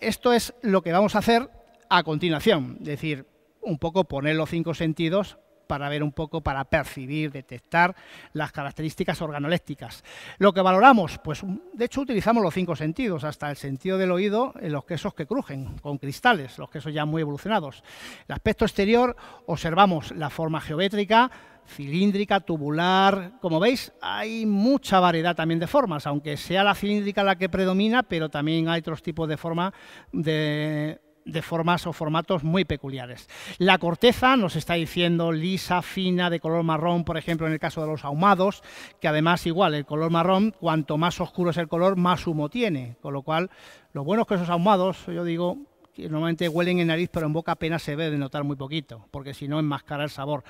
esto es lo que vamos a hacer a continuación. Es decir, un poco poner los cinco sentidos para ver un poco, para percibir, detectar las características organolécticas. Lo que valoramos, pues de hecho utilizamos los cinco sentidos, hasta el sentido del oído en los quesos que crujen, con cristales, los quesos ya muy evolucionados. El aspecto exterior, observamos la forma geométrica, cilíndrica, tubular, como veis, hay mucha variedad también de formas, aunque sea la cilíndrica la que predomina, pero también hay otros tipos de forma de de formas o formatos muy peculiares. La corteza nos está diciendo lisa, fina, de color marrón, por ejemplo, en el caso de los ahumados, que además igual el color marrón, cuanto más oscuro es el color, más humo tiene. Con lo cual, lo bueno es que esos ahumados, yo digo, que normalmente huelen en nariz, pero en boca apenas se ve de notar muy poquito, porque si no enmascara el sabor.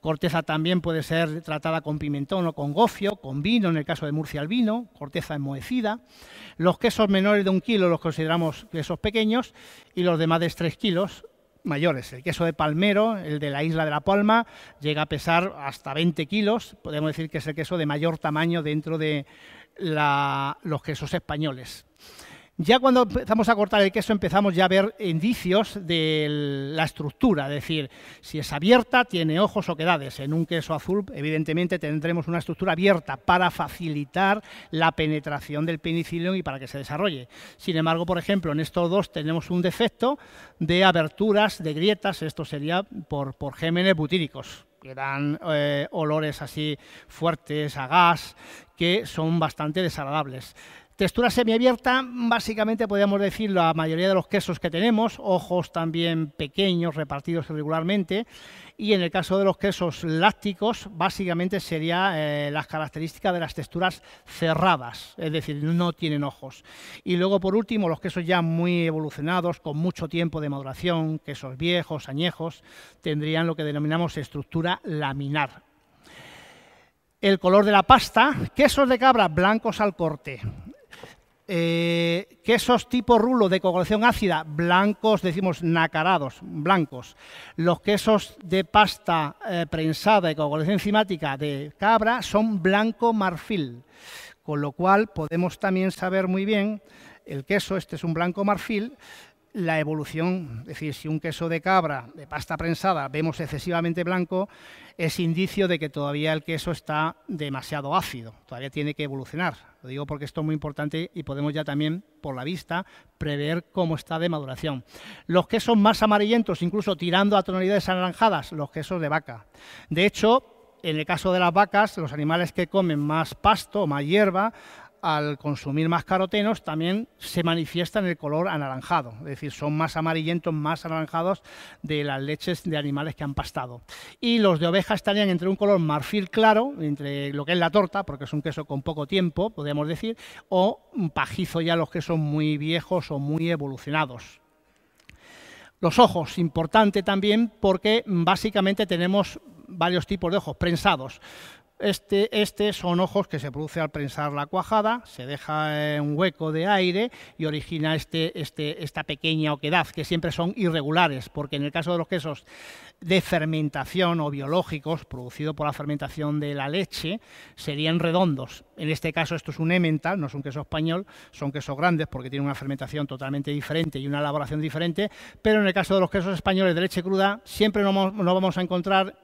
Corteza también puede ser tratada con pimentón o con gofio, con vino, en el caso de Murcia el vino, corteza enmohecida. Los quesos menores de un kilo los consideramos quesos pequeños y los demás de tres kilos mayores. El queso de palmero, el de la isla de La Palma, llega a pesar hasta 20 kilos. Podemos decir que es el queso de mayor tamaño dentro de los quesos españoles. Ya cuando empezamos a cortar el queso empezamos ya a ver indicios de la estructura, es decir, si es abierta, tiene ojos o quedades. En un queso azul, evidentemente, tendremos una estructura abierta para facilitar la penetración del penicilio y para que se desarrolle. Sin embargo, por ejemplo, en estos dos tenemos un defecto de aberturas, de grietas, esto sería por, por gémenes butíricos, que dan eh, olores así fuertes a gas, que son bastante desagradables. Textura semiabierta, básicamente podríamos decir la mayoría de los quesos que tenemos, ojos también pequeños repartidos irregularmente, y en el caso de los quesos lácticos, básicamente sería eh, las características de las texturas cerradas, es decir, no tienen ojos. Y luego, por último, los quesos ya muy evolucionados, con mucho tiempo de maduración, quesos viejos, añejos, tendrían lo que denominamos estructura laminar. El color de la pasta, quesos de cabra blancos al corte, eh, quesos tipo rulo de coagulación ácida, blancos, decimos nacarados, blancos. Los quesos de pasta eh, prensada y coagulación enzimática de cabra son blanco marfil, con lo cual podemos también saber muy bien el queso, este es un blanco marfil, la evolución. Es decir, si un queso de cabra, de pasta prensada, vemos excesivamente blanco, es indicio de que todavía el queso está demasiado ácido, todavía tiene que evolucionar. Lo digo porque esto es muy importante y podemos ya también, por la vista, prever cómo está de maduración. Los quesos más amarillentos, incluso tirando a tonalidades anaranjadas, los quesos de vaca. De hecho, en el caso de las vacas, los animales que comen más pasto, más hierba, al consumir más carotenos también se manifiesta en el color anaranjado, es decir, son más amarillentos, más anaranjados de las leches de animales que han pastado. Y los de oveja estarían entre un color marfil claro, entre lo que es la torta, porque es un queso con poco tiempo, podríamos decir, o pajizo ya los quesos muy viejos o muy evolucionados. Los ojos, importante también porque básicamente tenemos varios tipos de ojos, prensados. Este, este, son ojos que se produce al prensar la cuajada, se deja un hueco de aire y origina este, este, esta pequeña oquedad, que siempre son irregulares, porque en el caso de los quesos de fermentación o biológicos, producido por la fermentación de la leche, serían redondos. En este caso esto es un emmental, no es un queso español, son quesos grandes porque tienen una fermentación totalmente diferente y una elaboración diferente, pero en el caso de los quesos españoles de leche cruda siempre no vamos a encontrar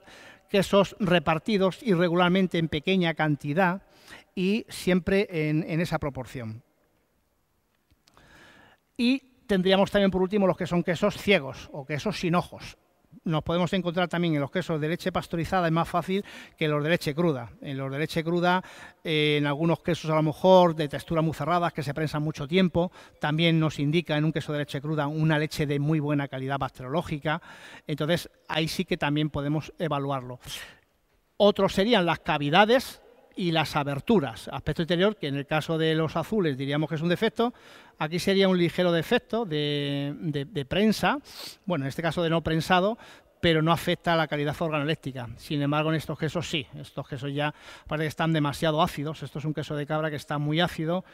quesos repartidos irregularmente en pequeña cantidad y siempre en, esa proporción. Y tendríamos también por último los que son quesos ciegos o quesos sin ojos nos podemos encontrar también en los quesos de leche pasteurizada, es más fácil que los de leche cruda. En los de leche cruda, eh, en algunos quesos a lo mejor de textura muy que se prensan mucho tiempo, también nos indica en un queso de leche cruda una leche de muy buena calidad pasteurológica. Entonces, ahí sí que también podemos evaluarlo. Otros serían las cavidades, y las aberturas. Aspecto interior, que en el caso de los azules diríamos que es un defecto, aquí sería un ligero defecto de, prensa, bueno, en este caso de no prensado, pero no afecta a la calidad organoléctrica. Sin embargo, en estos quesos sí, estos quesos ya parece que están demasiado ácidos. Esto es un queso de cabra que está muy ácido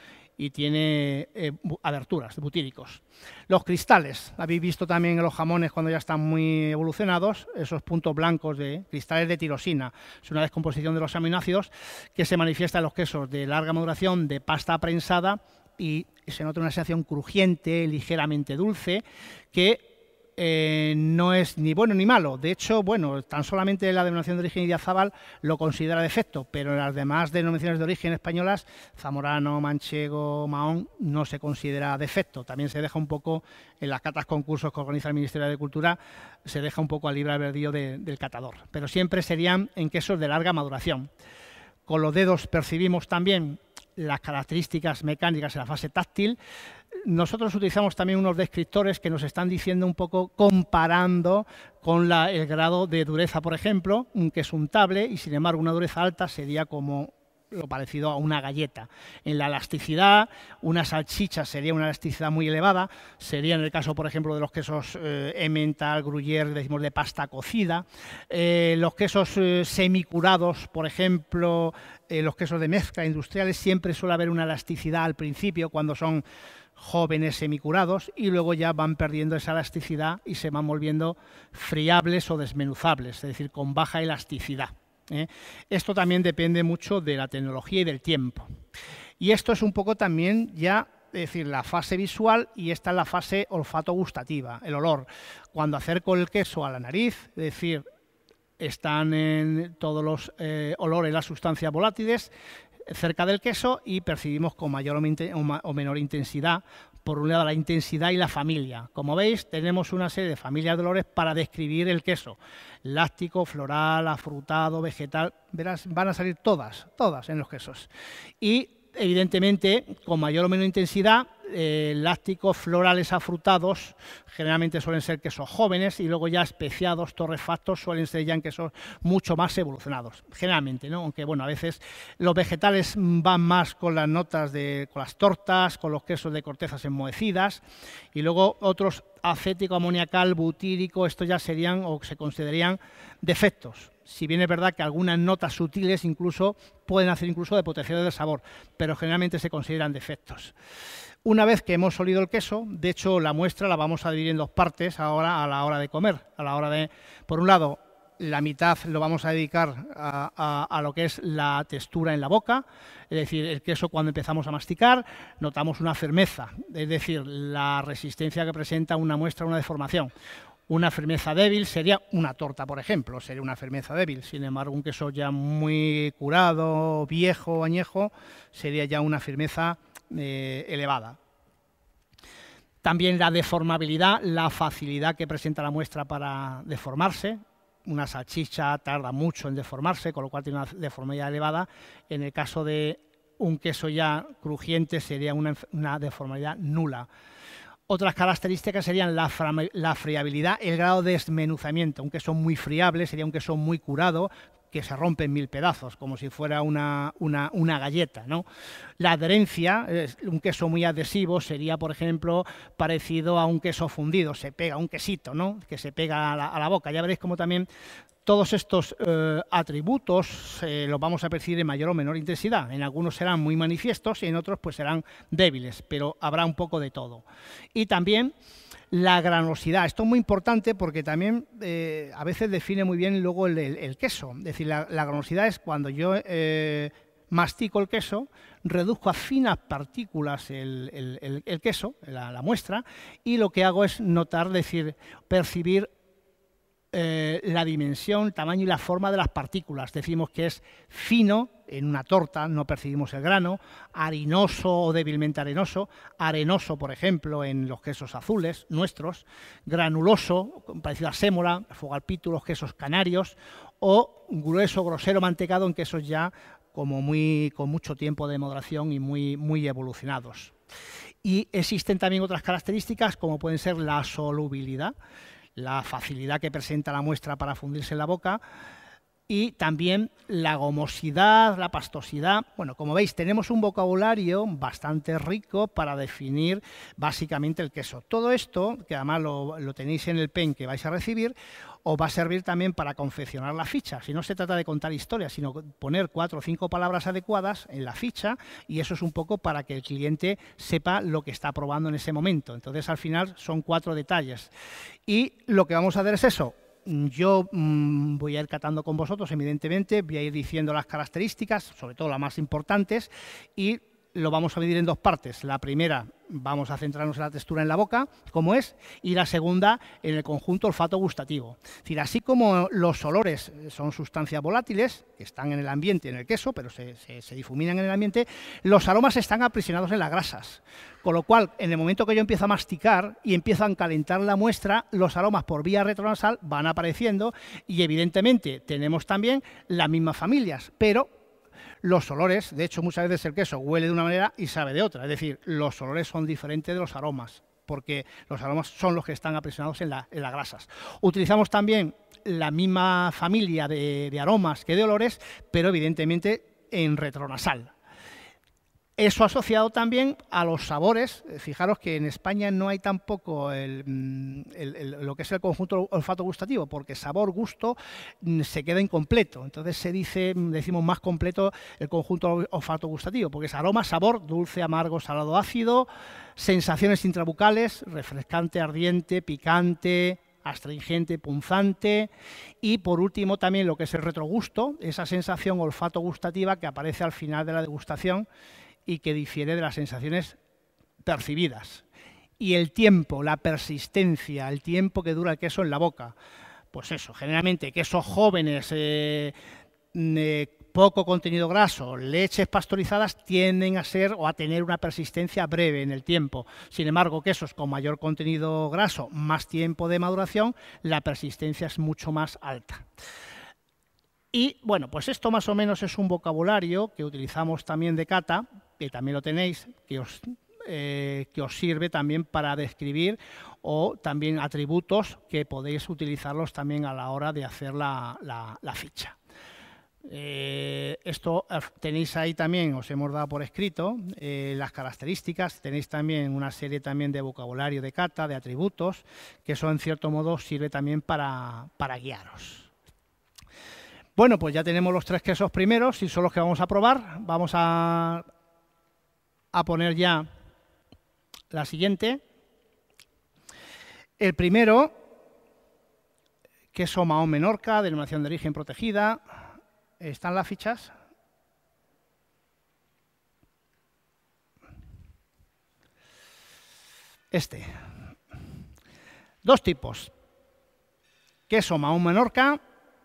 y tiene eh, aberturas aberturas, butíricos. Los cristales, habéis visto también en los jamones cuando ya están muy evolucionados, esos puntos blancos de cristales de tirosina. Es una descomposición de los aminoácidos que se manifiesta en los quesos de larga maduración de pasta prensada y se nota una sensación crujiente, ligeramente dulce, que eh, no es ni bueno ni malo. De hecho, bueno, tan solamente la denominación de origen Idiazábal lo considera defecto, pero en las demás denominaciones de origen españolas, zamorano, manchego, mahón, no se considera defecto. También se deja un poco, en las catas concursos que organiza el Ministerio de Cultura, se deja un poco al libre albedrío del catador. Pero siempre serían en quesos de larga maduración. Con los dedos percibimos también las características mecánicas en la fase táctil, nosotros utilizamos también unos descriptores que nos están diciendo un poco, comparando con el grado de dureza, por ejemplo, mm, que es un table, y sin embargo una dureza alta sería como lo parecido a una galleta. En la elasticidad, una salchicha sería una elasticidad muy elevada, sería en el caso, por ejemplo, de los quesos eh, Emmental, Gruyère, decimos de pasta cocida, eh, los quesos eh, semicurados, por ejemplo, los quesos de mezcla industriales, siempre suele haber una elasticidad al principio cuando son jóvenes semicurados y luego ya van perdiendo esa elasticidad y se van volviendo friables o desmenuzables, es decir, con baja elasticidad. ¿eh? Esto también depende mucho de la tecnología y del tiempo. Y esto es un poco también ya decir, la fase visual y esta es la fase olfato-gustativa, el olor. Cuando acerco el queso a la nariz, es decir, están en todos los eh, olores, las sustancias volátiles cerca del queso y percibimos con mayor o menor intensidad por un lado la intensidad y la familia. Como veis, tenemos una serie de familias de olores para describir el queso. Láctico, floral, afrutado, vegetal, verás, van a salir todas, todas en los quesos. Y evidentemente, con mayor o menor intensidad, eh, lácticos florales afrutados, generalmente suelen ser quesos jóvenes y luego ya especiados, torrefactos, suelen ser ya en quesos mucho más evolucionados, generalmente, ¿no? Aunque, bueno, a veces los vegetales van más con las notas de, con las tortas, con los quesos de cortezas enmohecidas y luego otros acético, amoniacal, butírico, esto ya serían o se considerarían defectos si bien es verdad que algunas notas sutiles incluso pueden hacer incluso de potenciador del sabor, pero generalmente se consideran defectos. Una vez que hemos olido el queso, de hecho la muestra la vamos a dividir en dos partes ahora a la hora de comer, a la hora de, por un lado, la mitad lo vamos a dedicar a, a, lo que es la textura en la boca, es decir, el queso cuando empezamos a masticar notamos una firmeza, es decir, la resistencia que presenta una muestra, una deformación. Una firmeza débil sería una torta, por ejemplo, sería una firmeza débil. Sin embargo, un queso ya muy curado, viejo, añejo, sería ya una firmeza eh, elevada. También la deformabilidad, la facilidad que presenta la muestra para deformarse. Una salchicha tarda mucho en deformarse, con lo cual tiene una deformidad elevada. En el caso de un queso ya crujiente sería una, una nula. Otras características serían la, friabilidad, el grado de desmenuzamiento. Un queso muy friable sería un queso muy curado, que se rompe en mil pedazos, como si fuera una, una, galleta. ¿no? La adherencia, un queso muy adhesivo, sería, por ejemplo, parecido a un queso fundido, se pega, un quesito, ¿no? que se pega a la, a la boca. Ya veréis cómo también todos estos eh, atributos eh, los vamos a percibir en mayor o menor intensidad. En algunos serán muy manifiestos y en otros pues serán débiles, pero habrá un poco de todo. Y también la granosidad. Esto es muy importante porque también eh, a veces define muy bien luego el, queso. Es decir, la, granosidad es cuando yo mastico el queso, reduzco a finas partículas el, queso, la, muestra, y lo que hago es notar, decir, percibir eh, la dimensión, tamaño y la forma de las partículas. Decimos que es fino, en una torta no percibimos el grano, harinoso o débilmente arenoso, arenoso, por ejemplo, en los quesos azules nuestros, granuloso, parecido a sémola, fogalpito, quesos canarios, o grueso, grosero, mantecado en quesos ya como muy, con mucho tiempo de moderación y muy, muy evolucionados. Y existen también otras características como pueden ser la solubilidad la facilidad que presenta la muestra para fundirse en la boca y también la gomosidad, la pastosidad. Bueno, como veis, tenemos un vocabulario bastante rico para definir básicamente el queso. Todo esto, que además lo, lo tenéis en el pen que vais a recibir, o va a servir también para confeccionar la ficha. Si no se trata de contar historias, sino poner cuatro o cinco palabras adecuadas en la ficha y eso es un poco para que el cliente sepa lo que está probando en ese momento. Entonces, al final son cuatro detalles. Y lo que vamos a hacer es eso, yo mm, voy a ir catando con vosotros, evidentemente, voy a ir diciendo las características, sobre todo las más importantes, y lo vamos a medir en dos partes. La primera, vamos a centrarnos en la textura en la boca, como es, y la segunda, en el conjunto olfato gustativo. decir, así como los olores son sustancias volátiles, que están en el ambiente, en el queso, pero se, difuminan en el ambiente, los aromas están aprisionados en las grasas. Con lo cual, en el momento que yo empiezo a masticar y empiezo a calentar la muestra, los aromas por vía retronasal van apareciendo y evidentemente tenemos también las mismas familias, pero los olores, de hecho muchas veces el queso huele de una manera y sabe de otra, es decir, los olores son diferentes de los aromas, porque los aromas son los que están aprisionados en, las grasas. Utilizamos también la misma familia de, de aromas que de olores, pero evidentemente en retronasal, eso asociado también a los sabores. Eh, fijaros que en España no hay tampoco mm, lo que es el conjunto olfato-gustativo, porque sabor-gusto mm, se queda incompleto. Entonces se dice, mm, decimos más completo el conjunto olfato-gustativo, porque es aroma, sabor, dulce, amargo, salado, ácido, sensaciones intrabucales, refrescante, ardiente, picante, astringente, punzante y por último también lo que es el retrogusto, esa sensación olfato gustativa que aparece al final de la degustación y que difiere de las sensaciones percibidas. Y el tiempo, la persistencia, el tiempo que dura el queso en la boca. Pues eso, generalmente quesos jóvenes, eh, eh, poco contenido graso, leches pastorizadas, tienden a ser o a tener una persistencia breve en el tiempo. Sin embargo, quesos con mayor contenido graso, más tiempo de maduración, la persistencia es mucho más alta. Y bueno, pues esto más o menos es un vocabulario que utilizamos también de cata que también lo tenéis, que os, eh, que os sirve también para describir o también atributos que podéis utilizarlos también a la hora de hacer la, ficha. Eh, esto eh, tenéis ahí también, os hemos dado por escrito las características, tenéis también una serie también de vocabulario de cata, de atributos, que eso en cierto modo sirve también para, para guiaros. Bueno, pues ya tenemos los tres quesos primeros y son los que vamos a probar. Vamos a a poner ya la siguiente. El primero, queso es Menorca, denominación de origen protegida. Están las fichas. Este. Dos tipos. Queso Mahón Menorca,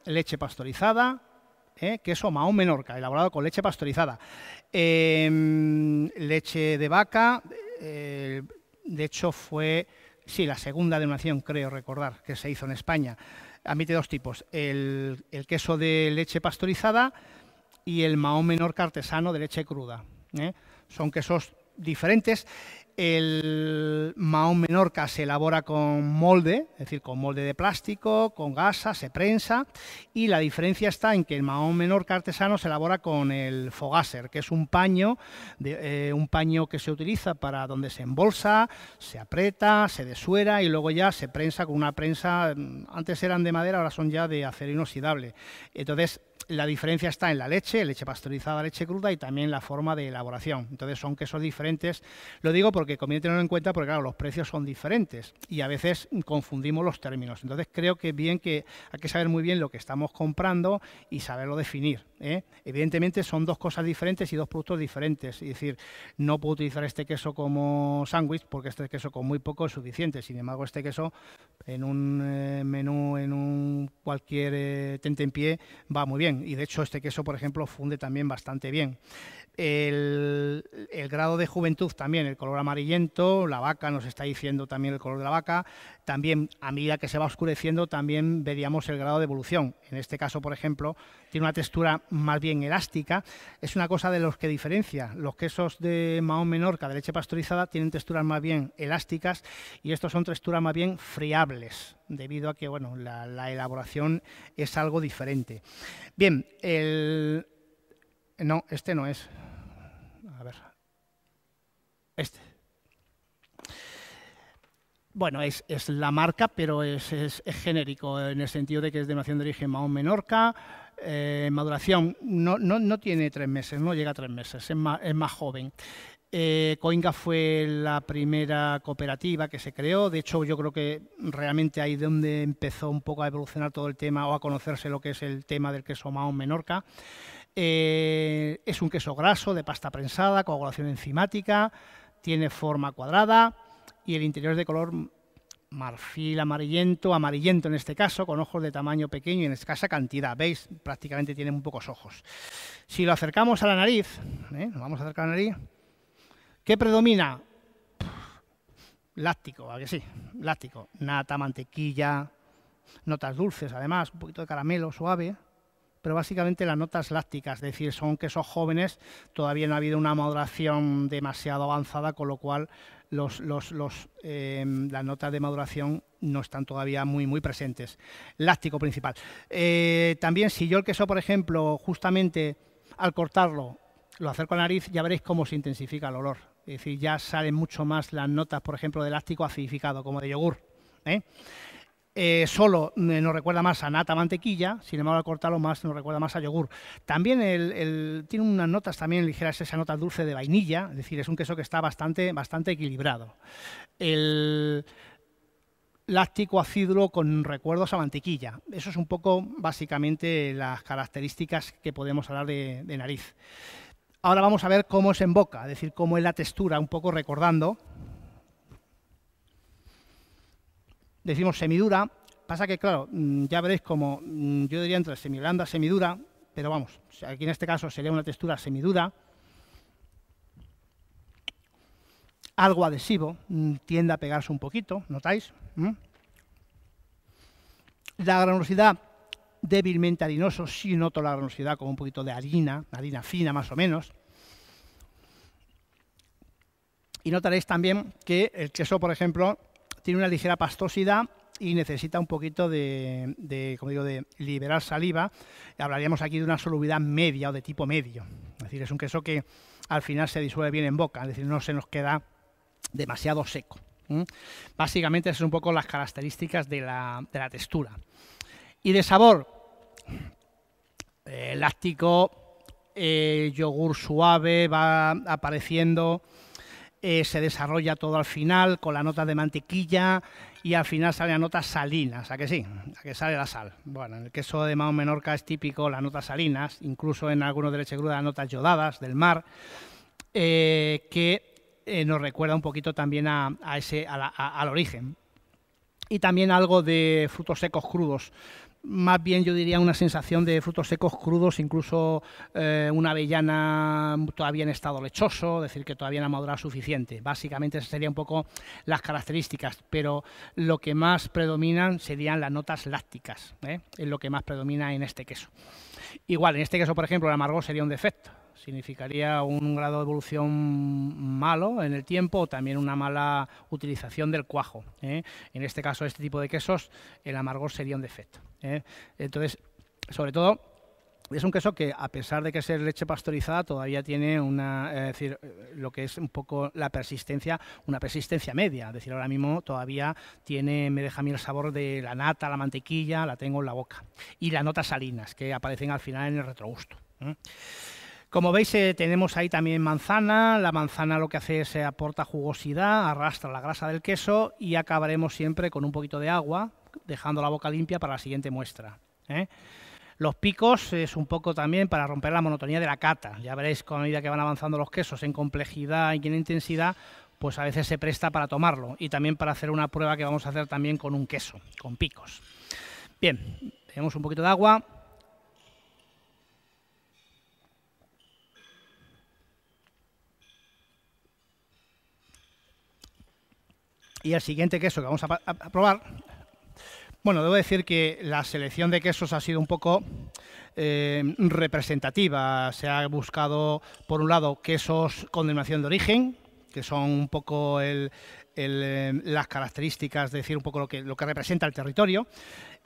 leche pastorizada, ¿eh? queso Mahón Menorca, elaborado con leche pasteurizada, em, leche de vaca, eh, de hecho fue, sí, la segunda denominación, creo recordar, que se hizo en España. Admite dos tipos, el, queso de leche pasteurizada y el Mahón Menorca artesano de leche cruda. ¿eh? Son quesos diferentes el mahón menorca se elabora con molde, es decir, con molde de plástico, con gasa, se prensa y la diferencia está en que el mahón menorca artesano se elabora con el fogaser, que es un paño, eh, un paño que se utiliza para donde se embolsa, se aprieta, se desuera y luego ya se prensa con una prensa, mm, antes eran de madera, ahora son ya de acero inoxidable. Entonces, la diferencia está en la leche, leche pasteurizada, leche cruda y también la forma de elaboración. Entonces, son quesos diferentes. Lo digo que conviene tenerlo en cuenta porque, claro, los precios son diferentes y a veces confundimos los términos. Entonces, creo que bien que hay que saber muy bien lo que estamos comprando y saberlo definir. ¿eh? Evidentemente son dos cosas diferentes y dos productos diferentes. Es decir, no puedo utilizar este queso como sándwich porque este queso con muy poco es suficiente. Sin embargo, este queso en un eh, menú, en un cualquier eh, en pie va muy bien. Y de hecho, este queso, por ejemplo, funde también bastante bien. El, el, grado de juventud también, el color amarillento, la vaca nos está diciendo también el color de la vaca. También, a medida que se va oscureciendo, también veríamos el grado de evolución. En este caso, por ejemplo, tiene una textura más bien elástica. Es una cosa de los que diferencia. Los quesos de Mahón Menorca de leche pasteurizada tienen texturas más bien elásticas y estos son texturas más bien friables debido a que bueno, la, elaboración es algo diferente. Bien, el... No, este no es. A ver. Este. Bueno, es, la marca, pero es, genérico en el sentido de que es de nación de origen Mahón Menorca, eh, maduración no, no, tiene tres meses, no llega a tres meses, es más, joven. Eh, Coinga fue la primera cooperativa que se creó, de hecho yo creo que realmente ahí donde empezó un poco a evolucionar todo el tema o a conocerse lo que es el tema del queso Mahon Menorca. Eh, es un queso graso de pasta prensada, coagulación enzimática, tiene forma cuadrada y el interior es de color marfil amarillento, amarillento en este caso, con ojos de tamaño pequeño y en escasa cantidad. ¿Veis? Prácticamente muy pocos ojos. Si lo acercamos a la nariz, ¿eh? nos vamos a acercar a la nariz, ¿qué predomina? Láctico, ¿a que sí? Láctico. Nata, mantequilla, notas dulces, además, un poquito de caramelo suave pero básicamente las notas lácticas, es decir, son quesos jóvenes, todavía no ha habido una maduración demasiado avanzada, con lo cual em, las notas de maduración no están todavía muy, muy presentes. Láctico principal. Eh, también si yo el queso, por ejemplo, justamente al cortarlo, lo acerco a la nariz, ya veréis cómo se intensifica el olor. Es decir, ya salen mucho más las notas, por ejemplo, de láctico acidificado, como de yogur. ¿eh? Eh, solo eh, nos recuerda más a nata mantequilla, sin embargo al cortarlo más nos recuerda más a yogur. También tiene unas notas también ligeras, esa nota dulce de vainilla, es decir, es un queso que está bastante, bastante equilibrado. El láctico ácido con recuerdos a mantequilla. Eso es un poco básicamente las características que podemos hablar de, de nariz. Ahora vamos a ver cómo es en boca, es decir, cómo es la textura, un poco recordando decimos semidura. Pasa que, claro, mm, ya veréis como mm, yo diría entre semiblanda, semidura, pero vamos, aquí en este caso sería una textura semidura. Algo adhesivo, mm, tiende a pegarse un poquito, ¿notáis? La granulosidad débilmente harinoso, sí noto la granulosidad como un poquito de harina, harina fina más o menos. Y notaréis también que el queso, por ejemplo, tiene una ligera pastosidad y necesita un poquito de, como digo, de liberar saliva. Hablaríamos aquí de una solubilidad media o de tipo medio. Es decir, es un queso que al final se disuelve bien en boca, es decir, no se nos queda demasiado seco. Básicamente esas son un poco las características de la, textura. Y de sabor, elástico, eh, láctico, eh, yogur suave, va apareciendo eh, se desarrolla todo al final con la nota de mantequilla y al final sale a notas salinas, ¿a que sí? ¿A que sale la sal? Bueno, en el queso de Mao Menorca es típico las notas salinas, incluso en algunos de leche cruda las notas yodadas del mar, eh, que eh, nos recuerda un poquito también a, ese, al origen. Y también algo de frutos secos crudos, más bien yo diría una sensación de frutos secos crudos, incluso eh, una avellana todavía en estado lechoso, es decir, que todavía no ha madurado suficiente. Básicamente esas serían un poco las características, pero lo que más predominan serían las notas lácticas, ¿eh? es lo que más predomina en este queso. Igual, en este queso, por ejemplo, el amargor sería un defecto, significaría un grado de evolución malo en el tiempo o también una mala utilización del cuajo. ¿eh? En este caso, este tipo de quesos, el amargor sería un defecto. ¿eh? Entonces, sobre todo, es un queso que a pesar de que es leche pasteurizada todavía tiene una eh, decir lo que es un poco la persistencia una persistencia media es decir ahora mismo todavía tiene me deja a mí el sabor de la nata la mantequilla la tengo en la boca y las notas salinas que aparecen al final en el retrogusto como veis, eh, tenemos ahí también manzana. La manzana lo que hace es eh, aporta jugosidad, arrastra la grasa del queso y acabaremos siempre con un poquito de agua, dejando la boca limpia para la siguiente muestra. ¿eh? Los picos es un poco también para romper la monotonía de la cata. Ya veréis con la medida que van avanzando los quesos en complejidad y en intensidad, pues a veces se presta para tomarlo y también para hacer una prueba que vamos a hacer también con un queso, con picos. Bien, tenemos un poquito de agua, Y el siguiente queso que vamos a, probar, bueno, debo decir que la selección de quesos ha sido un poco eh, representativa. Se ha buscado, por un lado, quesos con denominación de origen, que son un poco eh, las características, de decir, un poco lo que, lo que representa el territorio.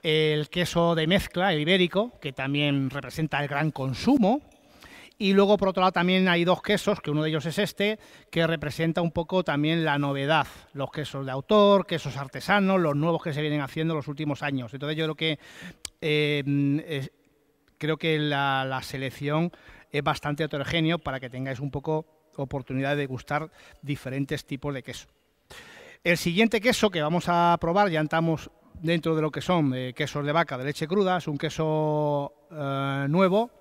El queso de mezcla, el ibérico, que también representa el gran consumo, y luego, por otro lado, también hay dos quesos, que uno de ellos es este, que representa un poco también la novedad, los quesos de autor, quesos artesanos, los nuevos que se vienen haciendo en los últimos años. Entonces yo creo que, eh, creo que la, selección es bastante heterogéneo para que tengáis un poco oportunidad de gustar diferentes tipos de queso. El siguiente queso que vamos a probar, ya estamos dentro de lo que son eh, quesos de vaca de leche cruda, es un queso eh, nuevo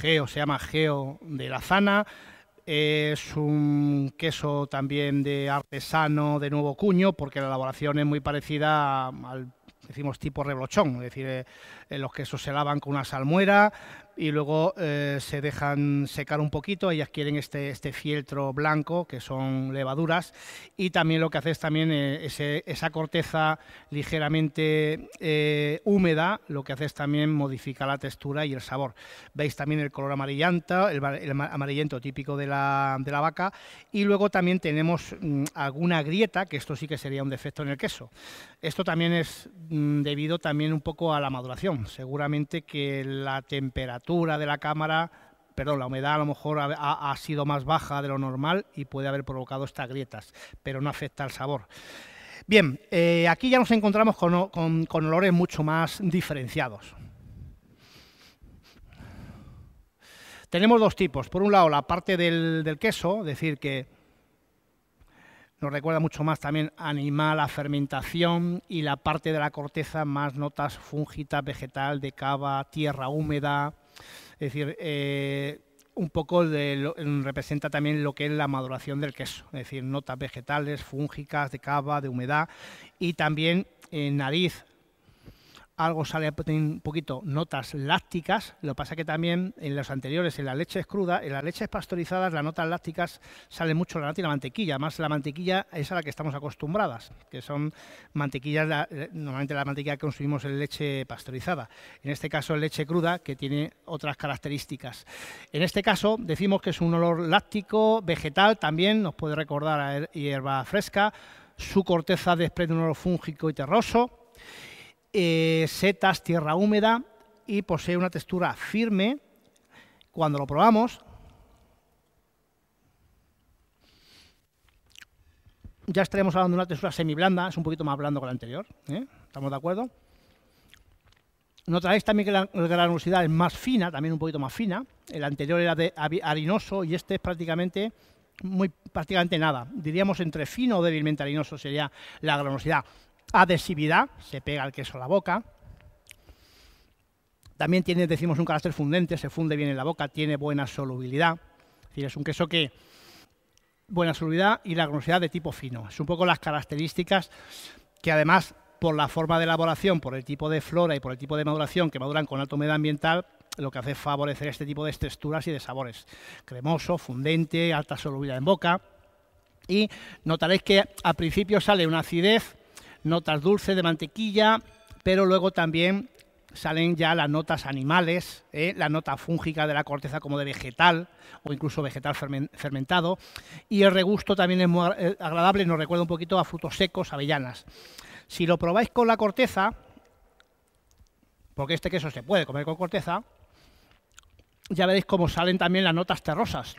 Geo, se llama Geo de la Zana. Es un queso también de artesano de nuevo cuño, porque la elaboración es muy parecida al decimos tipo reblochón, es decir, eh, los quesos se lavan con una salmuera, y luego eh, se dejan secar un poquito, ellas quieren este, este fieltro blanco, que son levaduras, y también lo que hace es también eh, esa corteza ligeramente eh, húmeda, lo que hace es también modifica la textura y el sabor. Veis también el color amarillento, el, amarillento típico de la, vaca, y luego también tenemos mm, alguna grieta, que esto sí que sería un defecto en el queso. Esto también es mm, debido también un poco a la maduración, seguramente que la temperatura temperatura de la cámara, perdón, la humedad a lo mejor ha, sido más baja de lo normal y puede haber provocado estas grietas, pero no afecta al sabor. Bien, eh, aquí ya nos encontramos con, olores mucho más diferenciados. Tenemos dos tipos. Por un lado, la parte del, del queso, es decir, que nos recuerda mucho más también animal a fermentación y la parte de la corteza más notas fungita, vegetal, de cava, tierra húmeda, es decir, eh, un poco representa también lo que es la maduración del queso, es decir, notas vegetales, fúngicas, de cava, de humedad y también en eh, nariz, algo sale, un poquito notas lácticas, lo que pasa que también en los anteriores, en las leches cruda en las leches pasteurizadas, las notas lácticas salen mucho la nata y la mantequilla, más la mantequilla es a la que estamos acostumbradas, que son mantequillas, eh, normalmente la mantequilla que consumimos es leche pasteurizada, en este caso leche cruda, que tiene otras características. En este caso decimos que es un olor láctico, vegetal, también nos puede recordar a hierba fresca, su corteza desprende un olor fúngico y terroso, eh, setas, tierra húmeda y posee una textura firme. Cuando lo probamos, ya estaremos hablando de una textura semiblanda, es un poquito más blando que la anterior, ¿eh? ¿estamos de acuerdo? Notaréis también que la, granulosidad es más fina, también un poquito más fina. El anterior era de harinoso y este es prácticamente, muy, prácticamente nada. Diríamos entre fino o débilmente harinoso sería la granosidad. Adhesividad, se pega el queso a la boca. También tiene, decimos, un carácter fundente, se funde bien en la boca, tiene buena solubilidad. Es decir, es un queso que buena solubilidad y la grosidad de tipo fino. Es un poco las características que además por la forma de elaboración, por el tipo de flora y por el tipo de maduración que maduran con alto humedad ambiental, lo que hace es favorecer este tipo de texturas y de sabores. Cremoso, fundente, alta solubilidad en boca. Y notaréis que al principio sale una acidez notas dulces de mantequilla, pero luego también salen ya las notas animales, ¿eh? la nota fúngica de la corteza como de vegetal o incluso vegetal fermentado. Y el regusto también es muy eh, agradable, nos recuerda un poquito a frutos secos, avellanas. Si lo probáis con la corteza, porque este queso se puede comer con corteza, ya veréis cómo salen también las notas terrosas.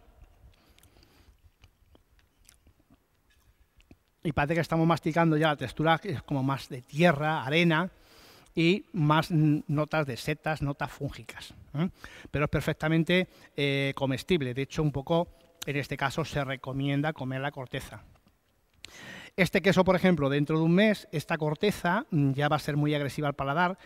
y parece que estamos masticando ya la textura que es como más de tierra, arena y más notas de setas, notas fúngicas. ¿eh? Pero es perfectamente eh, comestible. De hecho, un poco en este caso se recomienda comer la corteza. Este queso, por ejemplo, dentro de un mes, esta corteza mm, ya va a ser muy agresiva al paladar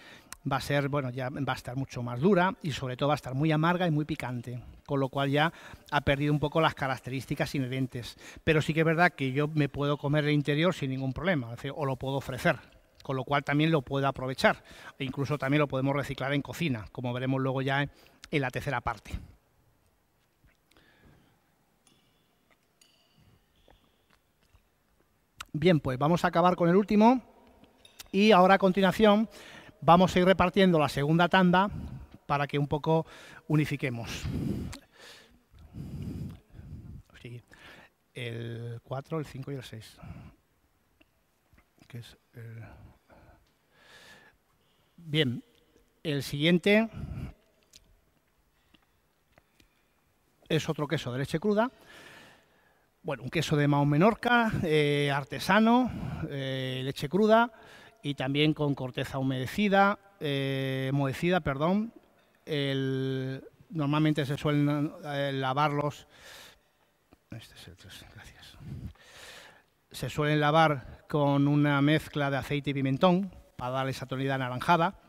va a ser, bueno, ya va a estar mucho más dura y sobre todo va a estar muy amarga y muy picante, con lo cual ya ha perdido un poco las características inherentes. Pero sí que es verdad que yo me puedo comer el interior sin ningún problema, o lo puedo ofrecer, con lo cual también lo puedo aprovechar e incluso también lo podemos reciclar en cocina, como veremos luego ya en la tercera parte. Bien, pues vamos a acabar con el último y ahora a continuación vamos a ir repartiendo la segunda tanda para que un poco unifiquemos. el 4, el 5 y el 6. el... Bien, el siguiente es otro queso de leche cruda. Bueno, un queso de Mao Menorca, eh, artesano, eh, leche cruda, y también con corteza humedecida, eh, perdón. normalmente se suelen eh, lavarlos. Este es gracias. Se suelen lavar con una mezcla de aceite y pimentón para darle esa tonalidad anaranjada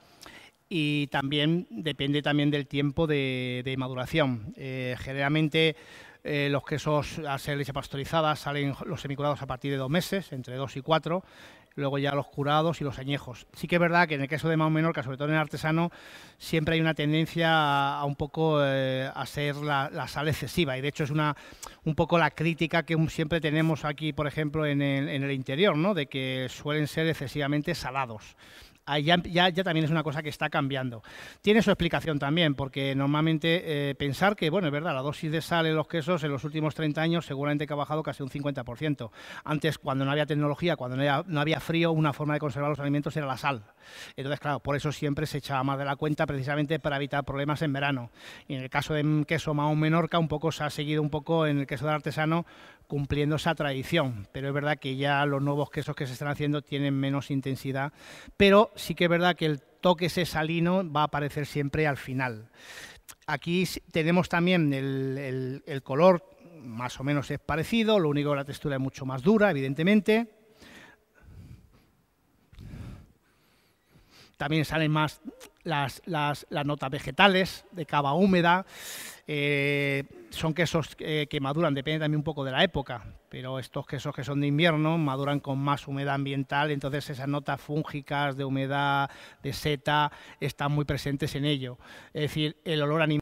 y también depende también del tiempo de, maduración. Eh, generalmente eh, los quesos a ser leche pastorizada salen los semicurados a partir de dos meses, entre dos y cuatro, luego ya los curados y los añejos. Sí que es verdad que en el caso de Mao Menorca, sobre todo en el artesano, siempre hay una tendencia a, un poco eh, a ser la, sal excesiva y de hecho es una un poco la crítica que siempre tenemos aquí, por ejemplo, en el, en el interior, ¿no? de que suelen ser excesivamente salados. Ah, em, ya, también es una cosa que está cambiando. Tiene su explicación también, porque normalmente eh, pensar que, bueno, es verdad, la dosis de sal en los quesos en los últimos 30 años seguramente que ha bajado casi un 50%. Antes, cuando no había tecnología, cuando no había, frío, una forma de conservar los alimentos era la sal. Entonces, claro, por eso siempre se echaba más de la cuenta precisamente para evitar problemas en verano. Y en el caso de queso más menorca, un poco se ha seguido un poco en el queso del artesano cumpliendo esa tradición, pero es verdad que ya los nuevos quesos que se están haciendo tienen menos intensidad, pero sí que es verdad que el toque ese salino va a aparecer siempre al final. Aquí tenemos también el, color, más o menos es parecido, lo único que la textura es mucho más dura, evidentemente. También salen más las notas vegetales de cava húmeda. Eh, son quesos eh, que maduran, depende también un poco de la época, pero estos quesos que son de invierno maduran con más humedad ambiental, entonces esas notas fúngicas de humedad, de seta, están muy presentes en ello. Es decir, el olor animal